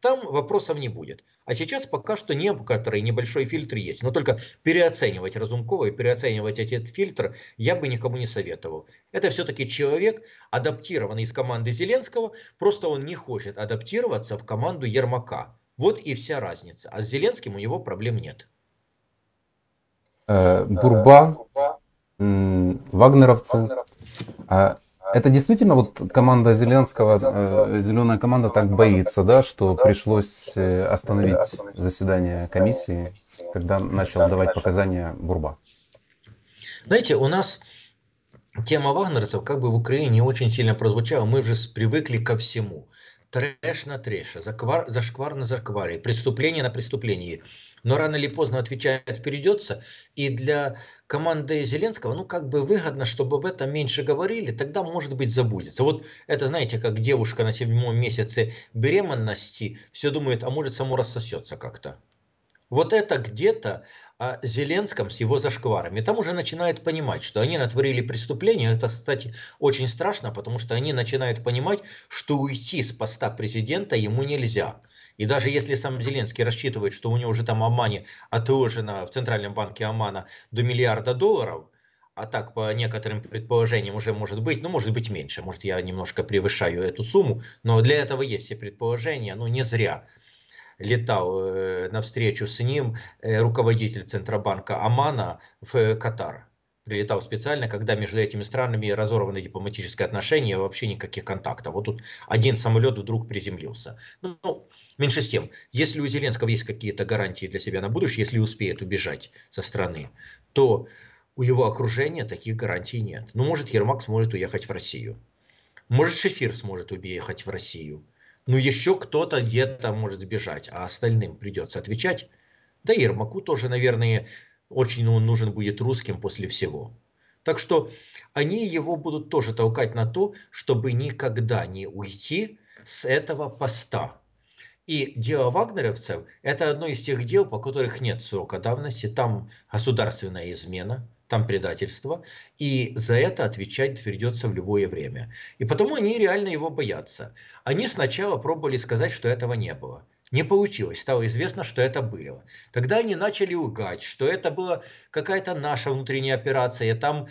там вопросов не будет. А сейчас пока что некоторый небольшой фильтр есть. Но только переоценивать Разумкова и переоценивать этот фильтр я бы никому не советовал. Это все-таки человек, адаптированный из команды Зеленского, просто он не хочет адаптироваться в команду Ермака. Вот и вся разница. А с Зеленским у него проблем нет. Э, э, Бурба, вагнеровцы. А это действительно вот команда Зеленского, э, зеленая команда так боится, да, что пришлось э, остановить заседание комиссии, когда начал давать показания Бурба? Знаете, у нас тема вагнерцев как бы в Украине очень сильно прозвучала. Мы уже привыкли ко всему. Трэш на трэше, зашквар, зашквар на зашкваре, преступление на преступлении но рано или поздно отвечать придется. И для команды Зеленского, ну, как бы выгодно, чтобы об этом меньше говорили, тогда, может быть, забудется. Вот это, знаете, как девушка на седьмом месяце беременности все думает, а может, само рассосется как-то. Вот это где-то о а, Зеленском с его зашкварами. Там уже начинают понимать, что они натворили преступление. Это, кстати, очень страшно, потому что они начинают понимать, что уйти с поста президента ему нельзя. И даже если сам Зеленский рассчитывает, что у него уже там Омане отложено в Центральном банке Омана до миллиарда долларов, а так по некоторым предположениям уже может быть, ну может быть меньше, может я немножко превышаю эту сумму, но для этого есть все предположения, ну не зря летал э, на встречу с ним э, руководитель Центробанка Амана в Катар. Прилетал специально, когда между этими странами разорваны дипломатические отношения, вообще никаких контактов. Вот тут один самолет вдруг приземлился. Ну, ну, меньше с тем, если у Зеленского есть какие-то гарантии для себя на будущее, если успеет убежать со страны, то у его окружения таких гарантий нет. Ну, может, Ермак сможет уехать в Россию. Может, Шефир сможет уехать в Россию. Ну, еще кто-то где-то может сбежать, а остальным придется отвечать. Да и Ермаку тоже, наверное, очень он нужен будет русским после всего. Так что они его будут тоже толкать на то, чтобы никогда не уйти с этого поста. И дело вагнеровцев – это одно из тех дел, по которых нет срока давности. Там государственная измена – там предательство, и за это отвечать придется в любое время. И потому они реально его боятся. Они сначала пробовали сказать, что этого не было. Не получилось, стало известно, что это было. Тогда они начали лгать, что это была какая-то наша внутренняя операция, там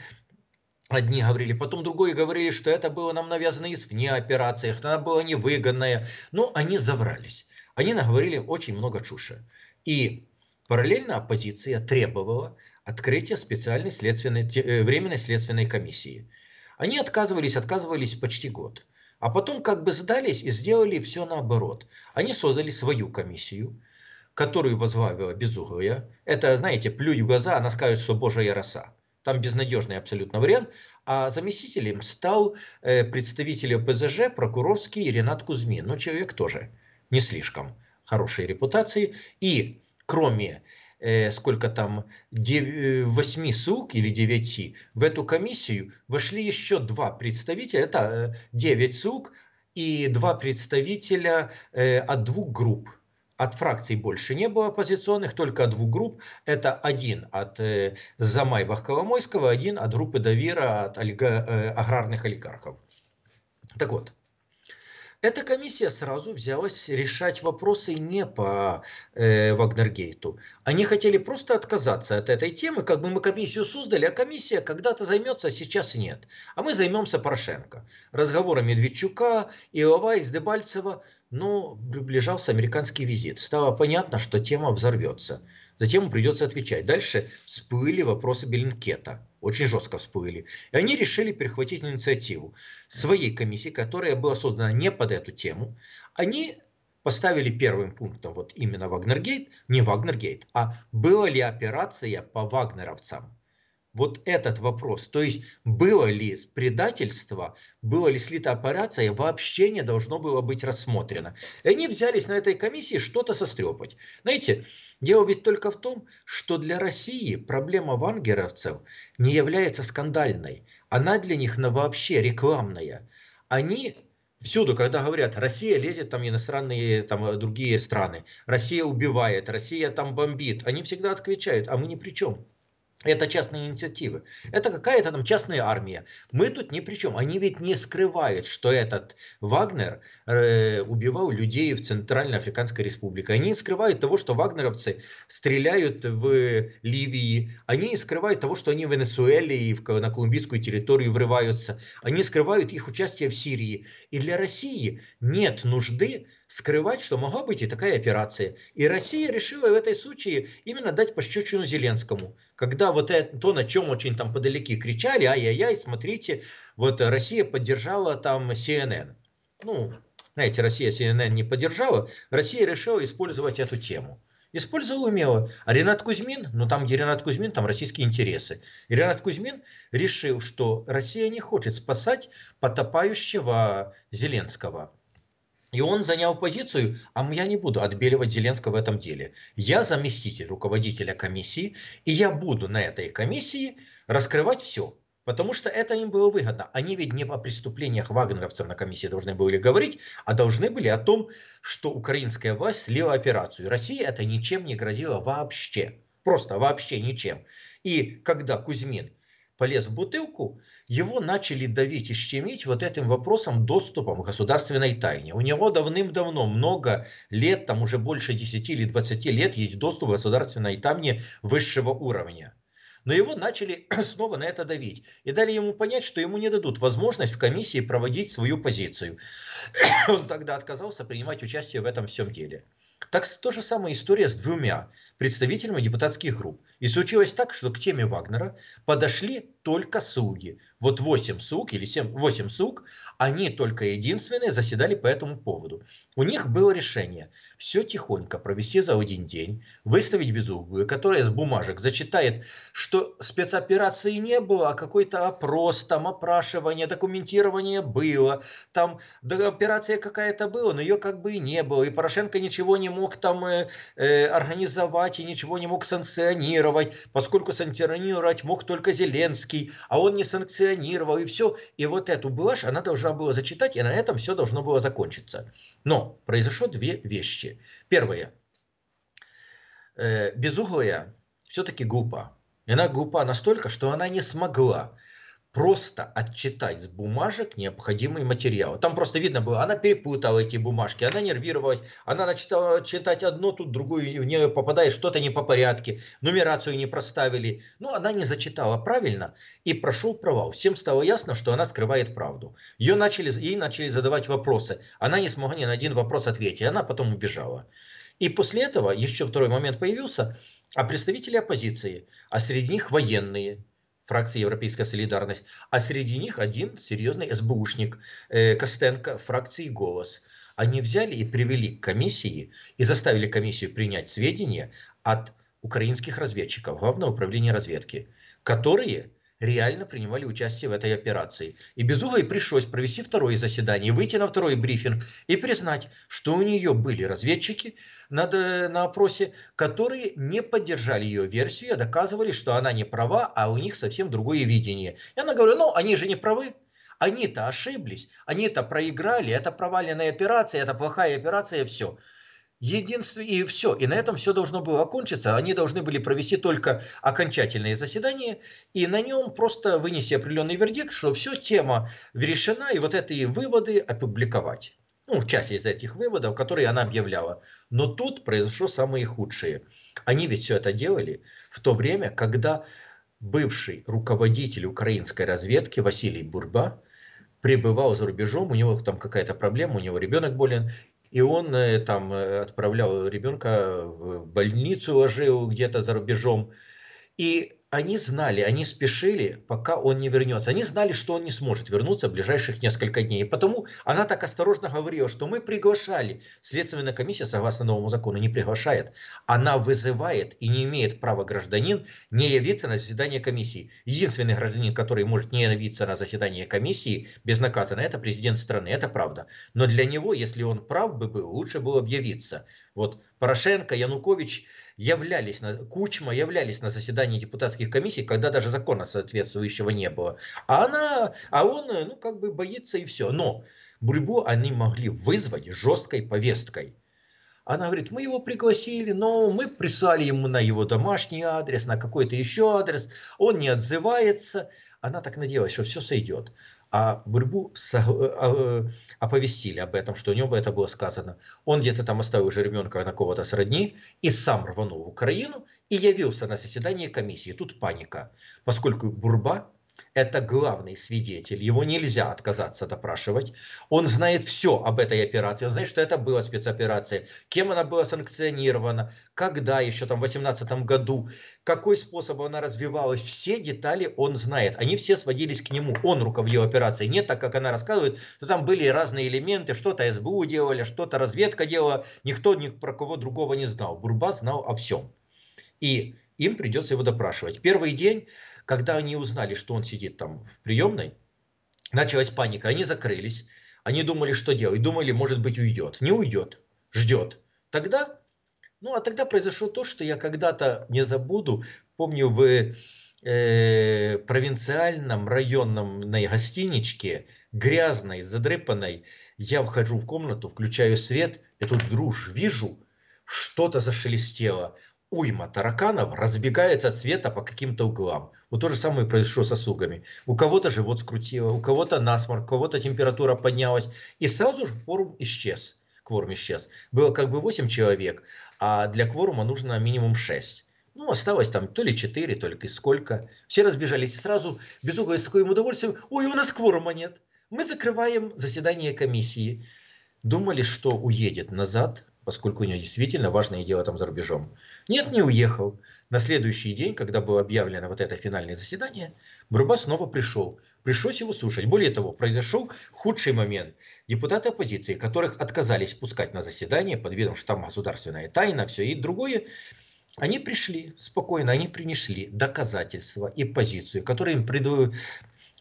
Одни говорили, потом другие говорили, что это было нам навязано извне операция, что она была невыгодная. Но ну, они заврались. Они наговорили очень много чуши. И Параллельно оппозиция требовала открытия специальной следственной, э, временной следственной комиссии. Они отказывались, отказывались почти год. А потом как бы сдались и сделали все наоборот. Они создали свою комиссию, которую возглавила Безуглая. Это, знаете, плюй в глаза, она скажет, что божья роса. Там безнадежный абсолютно вариант. А заместителем стал э, представитель ПЗЖ прокурорский Ренат Кузьмин. Но ну, человек тоже не слишком хорошей репутации. И кроме э, сколько там, 8 э, ссылок или 9, в эту комиссию вошли еще два представителя, это 9 э, ссылок и два представителя от двух групп. От фракций больше не было оппозиционных, только от двух групп. Это один от э, Замайбах-Коломойского, один от группы Давира, от аграрных олигархов. Так вот, эта комиссия сразу взялась решать вопросы не по э, Вагнергейту. Они хотели просто отказаться от этой темы, как бы мы комиссию создали, а комиссия когда-то займется, а сейчас нет. А мы займемся Порошенко. Разговоры Медведчука, из Дебальцева. но приближался американский визит. Стало понятно, что тема взорвется. Затем ему придется отвечать. Дальше всплыли вопросы Беллинкета. Очень жестко всплыли. И они решили перехватить инициативу своей комиссии, которая была создана не под эту тему. Они поставили первым пунктом вот именно Вагнергейт, не Вагнергейт, а была ли операция по вагнеровцам вот этот вопрос. То есть было ли предательство, было ли слита операция, вообще не должно было быть рассмотрено. И они взялись на этой комиссии что-то сострепать. Знаете, дело ведь только в том, что для России проблема вангеровцев не является скандальной. Она для них на вообще рекламная. Они Всюду, когда говорят, Россия лезет там иностранные, там другие страны, Россия убивает, Россия там бомбит, они всегда отвечают, а мы ни при чем. Это частные инициативы. Это какая-то там частная армия. Мы тут ни при чем. Они ведь не скрывают, что этот Вагнер э, убивал людей в Центральной Африканской Республике. Они не скрывают того, что вагнеровцы стреляют в Ливии. Они не скрывают того, что они в Венесуэле и в, на колумбийскую территорию врываются. Они скрывают их участие в Сирии. И для России нет нужды скрывать, что могла быть и такая операция. И Россия решила в этой случае именно дать пощечину Зеленскому. Когда вот это, то, на чем очень там подалеки кричали, ай-яй-яй, смотрите, вот Россия поддержала там CNN. Ну, знаете, Россия CNN не поддержала, Россия решила использовать эту тему. Использовал умело. А Ренат Кузьмин, ну там, где Ренат Кузьмин, там российские интересы. И Ренат Кузьмин решил, что Россия не хочет спасать потопающего Зеленского. И он занял позицию, а я не буду отбеливать Зеленского в этом деле. Я заместитель руководителя комиссии, и я буду на этой комиссии раскрывать все. Потому что это им было выгодно. Они ведь не о преступлениях вагнеровцев на комиссии должны были говорить, а должны были о том, что украинская власть слила операцию. России это ничем не грозило вообще. Просто вообще ничем. И когда Кузьмин полез в бутылку, его начали давить и щемить вот этим вопросом доступом к государственной тайне. У него давным-давно, много лет, там уже больше 10 или 20 лет, есть доступ к государственной тайне высшего уровня. Но его начали снова на это давить. И дали ему понять, что ему не дадут возможность в комиссии проводить свою позицию. Он тогда отказался принимать участие в этом всем деле. Так то же самое история с двумя представителями депутатских групп. И случилось так, что к теме Вагнера подошли только слуги. Вот 8 слуг или 7, 8 слуг, они только единственные заседали по этому поводу. У них было решение все тихонько провести за один день, выставить безуглую, которая с бумажек зачитает, что спецоперации не было, а какой-то опрос, там опрашивание, документирование было, там да, операция какая-то была, но ее как бы и не было, и Порошенко ничего не не мог там э, э, организовать и ничего не мог санкционировать, поскольку санкционировать мог только Зеленский, а он не санкционировал и все. И вот эту блажь она должна была зачитать, и на этом все должно было закончиться. Но произошло две вещи. Первое. Э, безуглая все-таки глупа. И она глупа настолько, что она не смогла просто отчитать с бумажек необходимые материалы. Там просто видно было, она перепутала эти бумажки, она нервировалась, она начала читать одно, тут другую, в нее попадает что-то не по порядке, нумерацию не проставили. Но она не зачитала правильно и прошел провал. Всем стало ясно, что она скрывает правду. Ее начали, ей начали задавать вопросы. Она не смогла ни на один вопрос ответить, она потом убежала. И после этого еще второй момент появился, а представители оппозиции, а среди них военные – фракции «Европейская солидарность», а среди них один серьезный СБУшник э, Костенко фракции «Голос». Они взяли и привели к комиссии и заставили комиссию принять сведения от украинских разведчиков, Главного управления разведки, которые реально принимали участие в этой операции. И Безуговой пришлось провести второе заседание, выйти на второй брифинг и признать, что у нее были разведчики на, э, на опросе, которые не поддержали ее версию, а доказывали, что она не права, а у них совсем другое видение. И она говорила, ну, они же не правы, они-то ошиблись, они-то проиграли, это проваленная операция, это плохая операция, все. Единственное и все. И на этом все должно было окончиться. Они должны были провести только окончательное заседание и на нем просто вынести определенный вердикт, что все, тема решена, и вот эти выводы опубликовать. Ну, часть из этих выводов, которые она объявляла. Но тут произошло самые худшие. Они ведь все это делали в то время, когда бывший руководитель украинской разведки Василий Бурба пребывал за рубежом, у него там какая-то проблема, у него ребенок болен, и он э, там э, отправлял ребенка в больницу, ложил где-то за рубежом. И они знали, они спешили, пока он не вернется. Они знали, что он не сможет вернуться в ближайших несколько дней. И потому она так осторожно говорила, что мы приглашали. Следственная комиссия, согласно новому закону, не приглашает. Она вызывает и не имеет права гражданин не явиться на заседание комиссии. Единственный гражданин, который может не явиться на заседание комиссии безнаказанно, это президент страны. Это правда. Но для него, если он прав бы был, лучше было объявиться. Вот Порошенко, Янукович являлись, на, Кучма являлись на заседании депутатских комиссий, когда даже закона соответствующего не было. А, она, а он, э, ну, как бы боится и все. Но борьбу они могли вызвать жесткой повесткой – она говорит, мы его пригласили, но мы прислали ему на его домашний адрес, на какой-то еще адрес. Он не отзывается. Она так надеялась, что все сойдет. А Бурбу э, а, э, оповестили об этом, что у него это было сказано. Он где-то там оставил уже ребенка на кого-то сродни и сам рванул в Украину и явился на заседание комиссии. Тут паника, поскольку Бурба это главный свидетель. Его нельзя отказаться допрашивать. Он знает все об этой операции. Он знает, что это была спецоперация, кем она была санкционирована, когда еще там в 2018 году, какой способ она развивалась. Все детали он знает. Они все сводились к нему. Он руководил операцией. Не так, как она рассказывает, что там были разные элементы. Что-то СБУ делали, что-то разведка делала. Никто ни про кого другого не знал. Бурба знал о всем. И им придется его допрашивать. Первый день когда они узнали, что он сидит там в приемной, началась паника. Они закрылись, они думали, что делать. Думали, может быть, уйдет. Не уйдет, ждет. Тогда, ну, а тогда произошло то, что я когда-то не забуду. Помню, в э, провинциальном районном гостиничке, грязной, задрепанной. я вхожу в комнату, включаю свет, я тут друж вижу, что-то зашелестело уйма тараканов разбегается от света по каким-то углам. Вот то же самое произошло с осугами. У кого-то живот скрутило, у кого-то насморк, у кого-то температура поднялась. И сразу же форум исчез. Кворум исчез. Было как бы 8 человек, а для кворума нужно минимум 6. Ну, осталось там то ли 4, то ли сколько. Все разбежались. И сразу без угла с таким удовольствием. Ой, у нас кворума нет. Мы закрываем заседание комиссии. Думали, что уедет назад, поскольку у него действительно важное дело там за рубежом. Нет, не уехал. На следующий день, когда было объявлено вот это финальное заседание, Бруба снова пришел. Пришлось его слушать. Более того, произошел худший момент. Депутаты оппозиции, которых отказались пускать на заседание под видом, что там государственная тайна, все и другое, они пришли спокойно, они принесли доказательства и позицию, которые им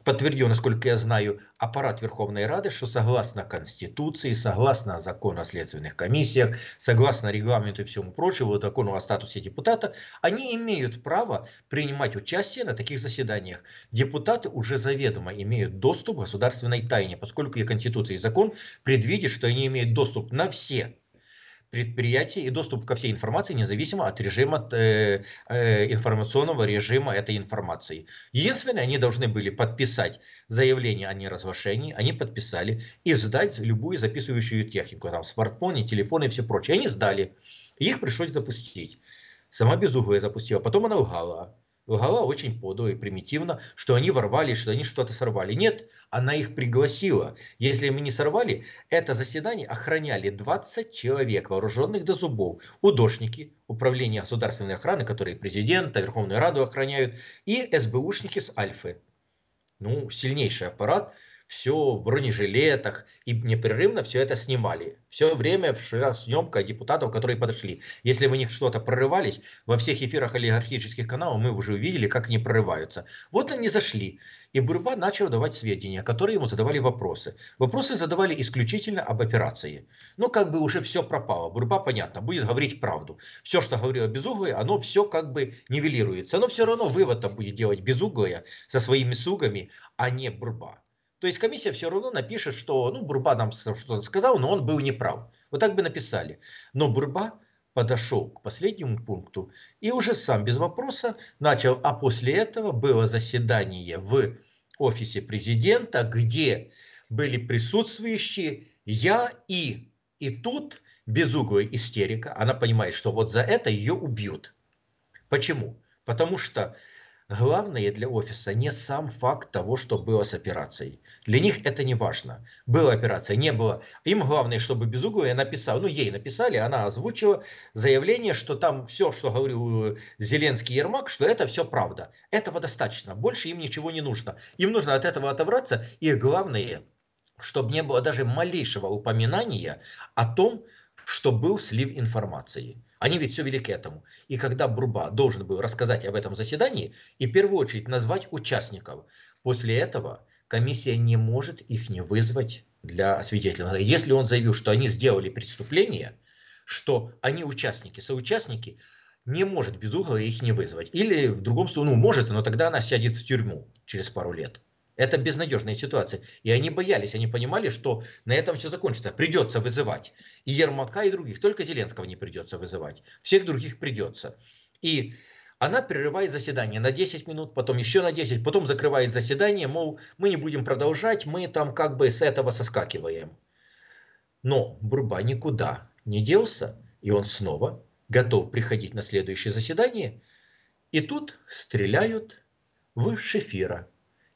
подтвердил, насколько я знаю, аппарат Верховной Рады, что согласно Конституции, согласно закону о следственных комиссиях, согласно регламенту и всему прочему, закону о статусе депутата, они имеют право принимать участие на таких заседаниях. Депутаты уже заведомо имеют доступ к государственной тайне, поскольку и Конституция, и закон предвидят, что они имеют доступ на все предприятий и доступ ко всей информации независимо от режима э, э, информационного режима этой информации. Единственное, они должны были подписать заявление о неразглашении, они подписали и сдать любую записывающую технику, там смартфоны, телефоны и все прочее. Они сдали, их пришлось запустить. Сама Безуглая запустила, потом она лгала. Голова очень подо и примитивно, что они ворвались, что они что-то сорвали. Нет, она их пригласила. Если мы не сорвали, это заседание охраняли 20 человек, вооруженных до зубов, удошники, управление государственной охраны, которые президента, Верховную Раду охраняют, и СБУшники с Альфы. Ну, сильнейший аппарат – все в бронежилетах, и непрерывно все это снимали. Все время шла съемка депутатов, которые подошли. Если в них что-то прорывались, во всех эфирах олигархических каналов мы уже увидели, как они прорываются. Вот они зашли, и Бурба начал давать сведения, которые ему задавали вопросы. Вопросы задавали исключительно об операции. Ну, как бы уже все пропало. Бурба, понятно, будет говорить правду. Все, что говорил Безуглая, оно все как бы нивелируется. Но все равно вывод-то будет делать Безуглая со своими сугами, а не Бурба. То есть комиссия все равно напишет, что ну, Бурба нам что-то сказал, но он был неправ. Вот так бы написали. Но Бурба подошел к последнему пункту и уже сам без вопроса начал. А после этого было заседание в офисе президента, где были присутствующие я и. И тут безуглая истерика. Она понимает, что вот за это ее убьют. Почему? Потому что Главное для офиса не сам факт того, что было с операцией. Для них это не важно. Была операция, не было. Им главное, чтобы Безуглая написала, ну ей написали, она озвучила заявление, что там все, что говорил э, Зеленский и Ермак, что это все правда. Этого достаточно. Больше им ничего не нужно. Им нужно от этого отобраться. И главное, чтобы не было даже малейшего упоминания о том, что был слив информации. Они ведь все вели к этому. И когда Бурба должен был рассказать об этом заседании и в первую очередь назвать участников, после этого комиссия не может их не вызвать для освидетельного. Если он заявил, что они сделали преступление, что они участники, соучастники, не может без угла их не вызвать. Или в другом случае, ну может, но тогда она сядет в тюрьму через пару лет. Это безнадежная ситуация. И они боялись, они понимали, что на этом все закончится. Придется вызывать. И Ермака, и других. Только Зеленского не придется вызывать. Всех других придется. И она прерывает заседание на 10 минут, потом еще на 10, потом закрывает заседание, мол, мы не будем продолжать, мы там как бы с этого соскакиваем. Но Бурба никуда не делся, и он снова готов приходить на следующее заседание. И тут стреляют в Шефира.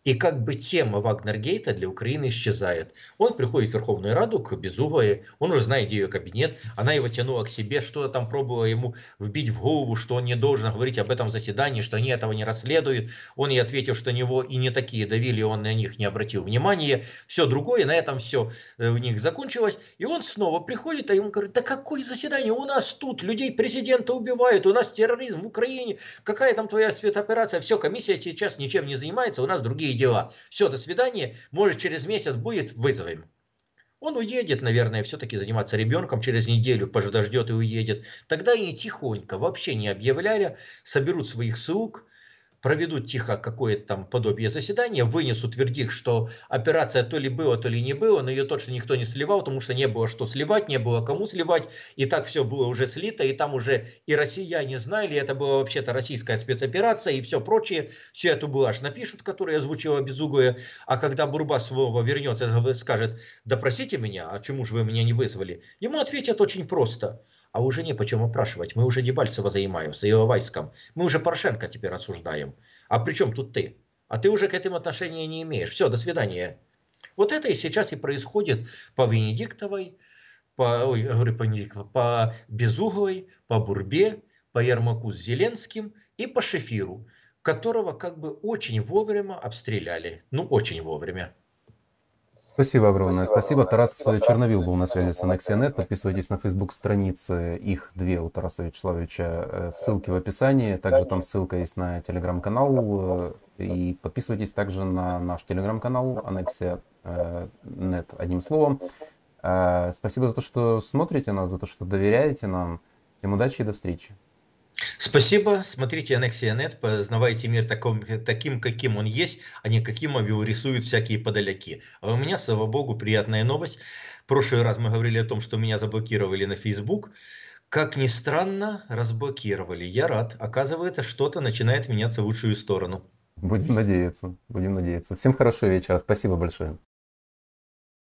И как бы тема Вагнергейта для Украины исчезает. Он приходит в Верховную Раду к Безубовой, он уже знает, где ее кабинет, она его тянула к себе, что там пробовала ему вбить в голову, что он не должен говорить об этом заседании, что они этого не расследуют. Он ей ответил, что него и не такие давили, он на них не обратил внимания. Все другое, на этом все у э, них закончилось. И он снова приходит, а ему говорит, да какое заседание, у нас тут людей президента убивают, у нас терроризм в Украине, какая там твоя спецоперация, все, комиссия сейчас ничем не занимается, у нас другие другие дела. Все, до свидания. Может, через месяц будет, вызовем. Он уедет, наверное, все-таки заниматься ребенком, через неделю подождет и уедет. Тогда они тихонько, вообще не объявляли соберут своих слуг, проведут тихо какое-то там подобие заседания, вынесут вердикт, что операция то ли была, то ли не была, но ее точно никто не сливал, потому что не было что сливать, не было кому сливать, и так все было уже слито, и там уже и россияне знали, это была вообще-то российская спецоперация и все прочее, всю эту блажь напишут, которую я озвучила Безуглая, а когда Бурбас снова вернется, скажет, допросите меня, а чему же вы меня не вызвали, ему ответят очень просто – а уже не почему опрашивать. Мы уже Дебальцева занимаем с Иловайском. Мы уже Порошенко теперь осуждаем. А при чем тут ты? А ты уже к этому отношения не имеешь. Все, до свидания. Вот это и сейчас и происходит по Венедиктовой, по, ой, говорю, по, Венедиктовой, по Безуговой, по Бурбе, по Ермаку с Зеленским и по Шефиру, которого как бы очень вовремя обстреляли. Ну, очень вовремя. Спасибо огромное. Спасибо. спасибо. Тарас Черновил был на связи с Анексионет. Подписывайтесь на Facebook страницы их две у Тараса Вячеславовича. Э, ссылки в описании. Также там ссылка есть на телеграм-канал. Э, и подписывайтесь также на наш телеграм-канал Анексия.нет э, одним словом. Спасибо за то, что смотрите нас, за то, что доверяете нам. Всем удачи и до встречи. Спасибо. Смотрите Аннексия.нет, познавайте мир таком, таким, каким он есть, а не каким его рисуют всякие подаляки. А у меня, слава богу, приятная новость. В прошлый раз мы говорили о том, что меня заблокировали на Facebook. Как ни странно, разблокировали. Я рад. Оказывается, что-то начинает меняться в лучшую сторону. Будем надеяться. Будем надеяться. Всем хорошего вечера. Спасибо большое.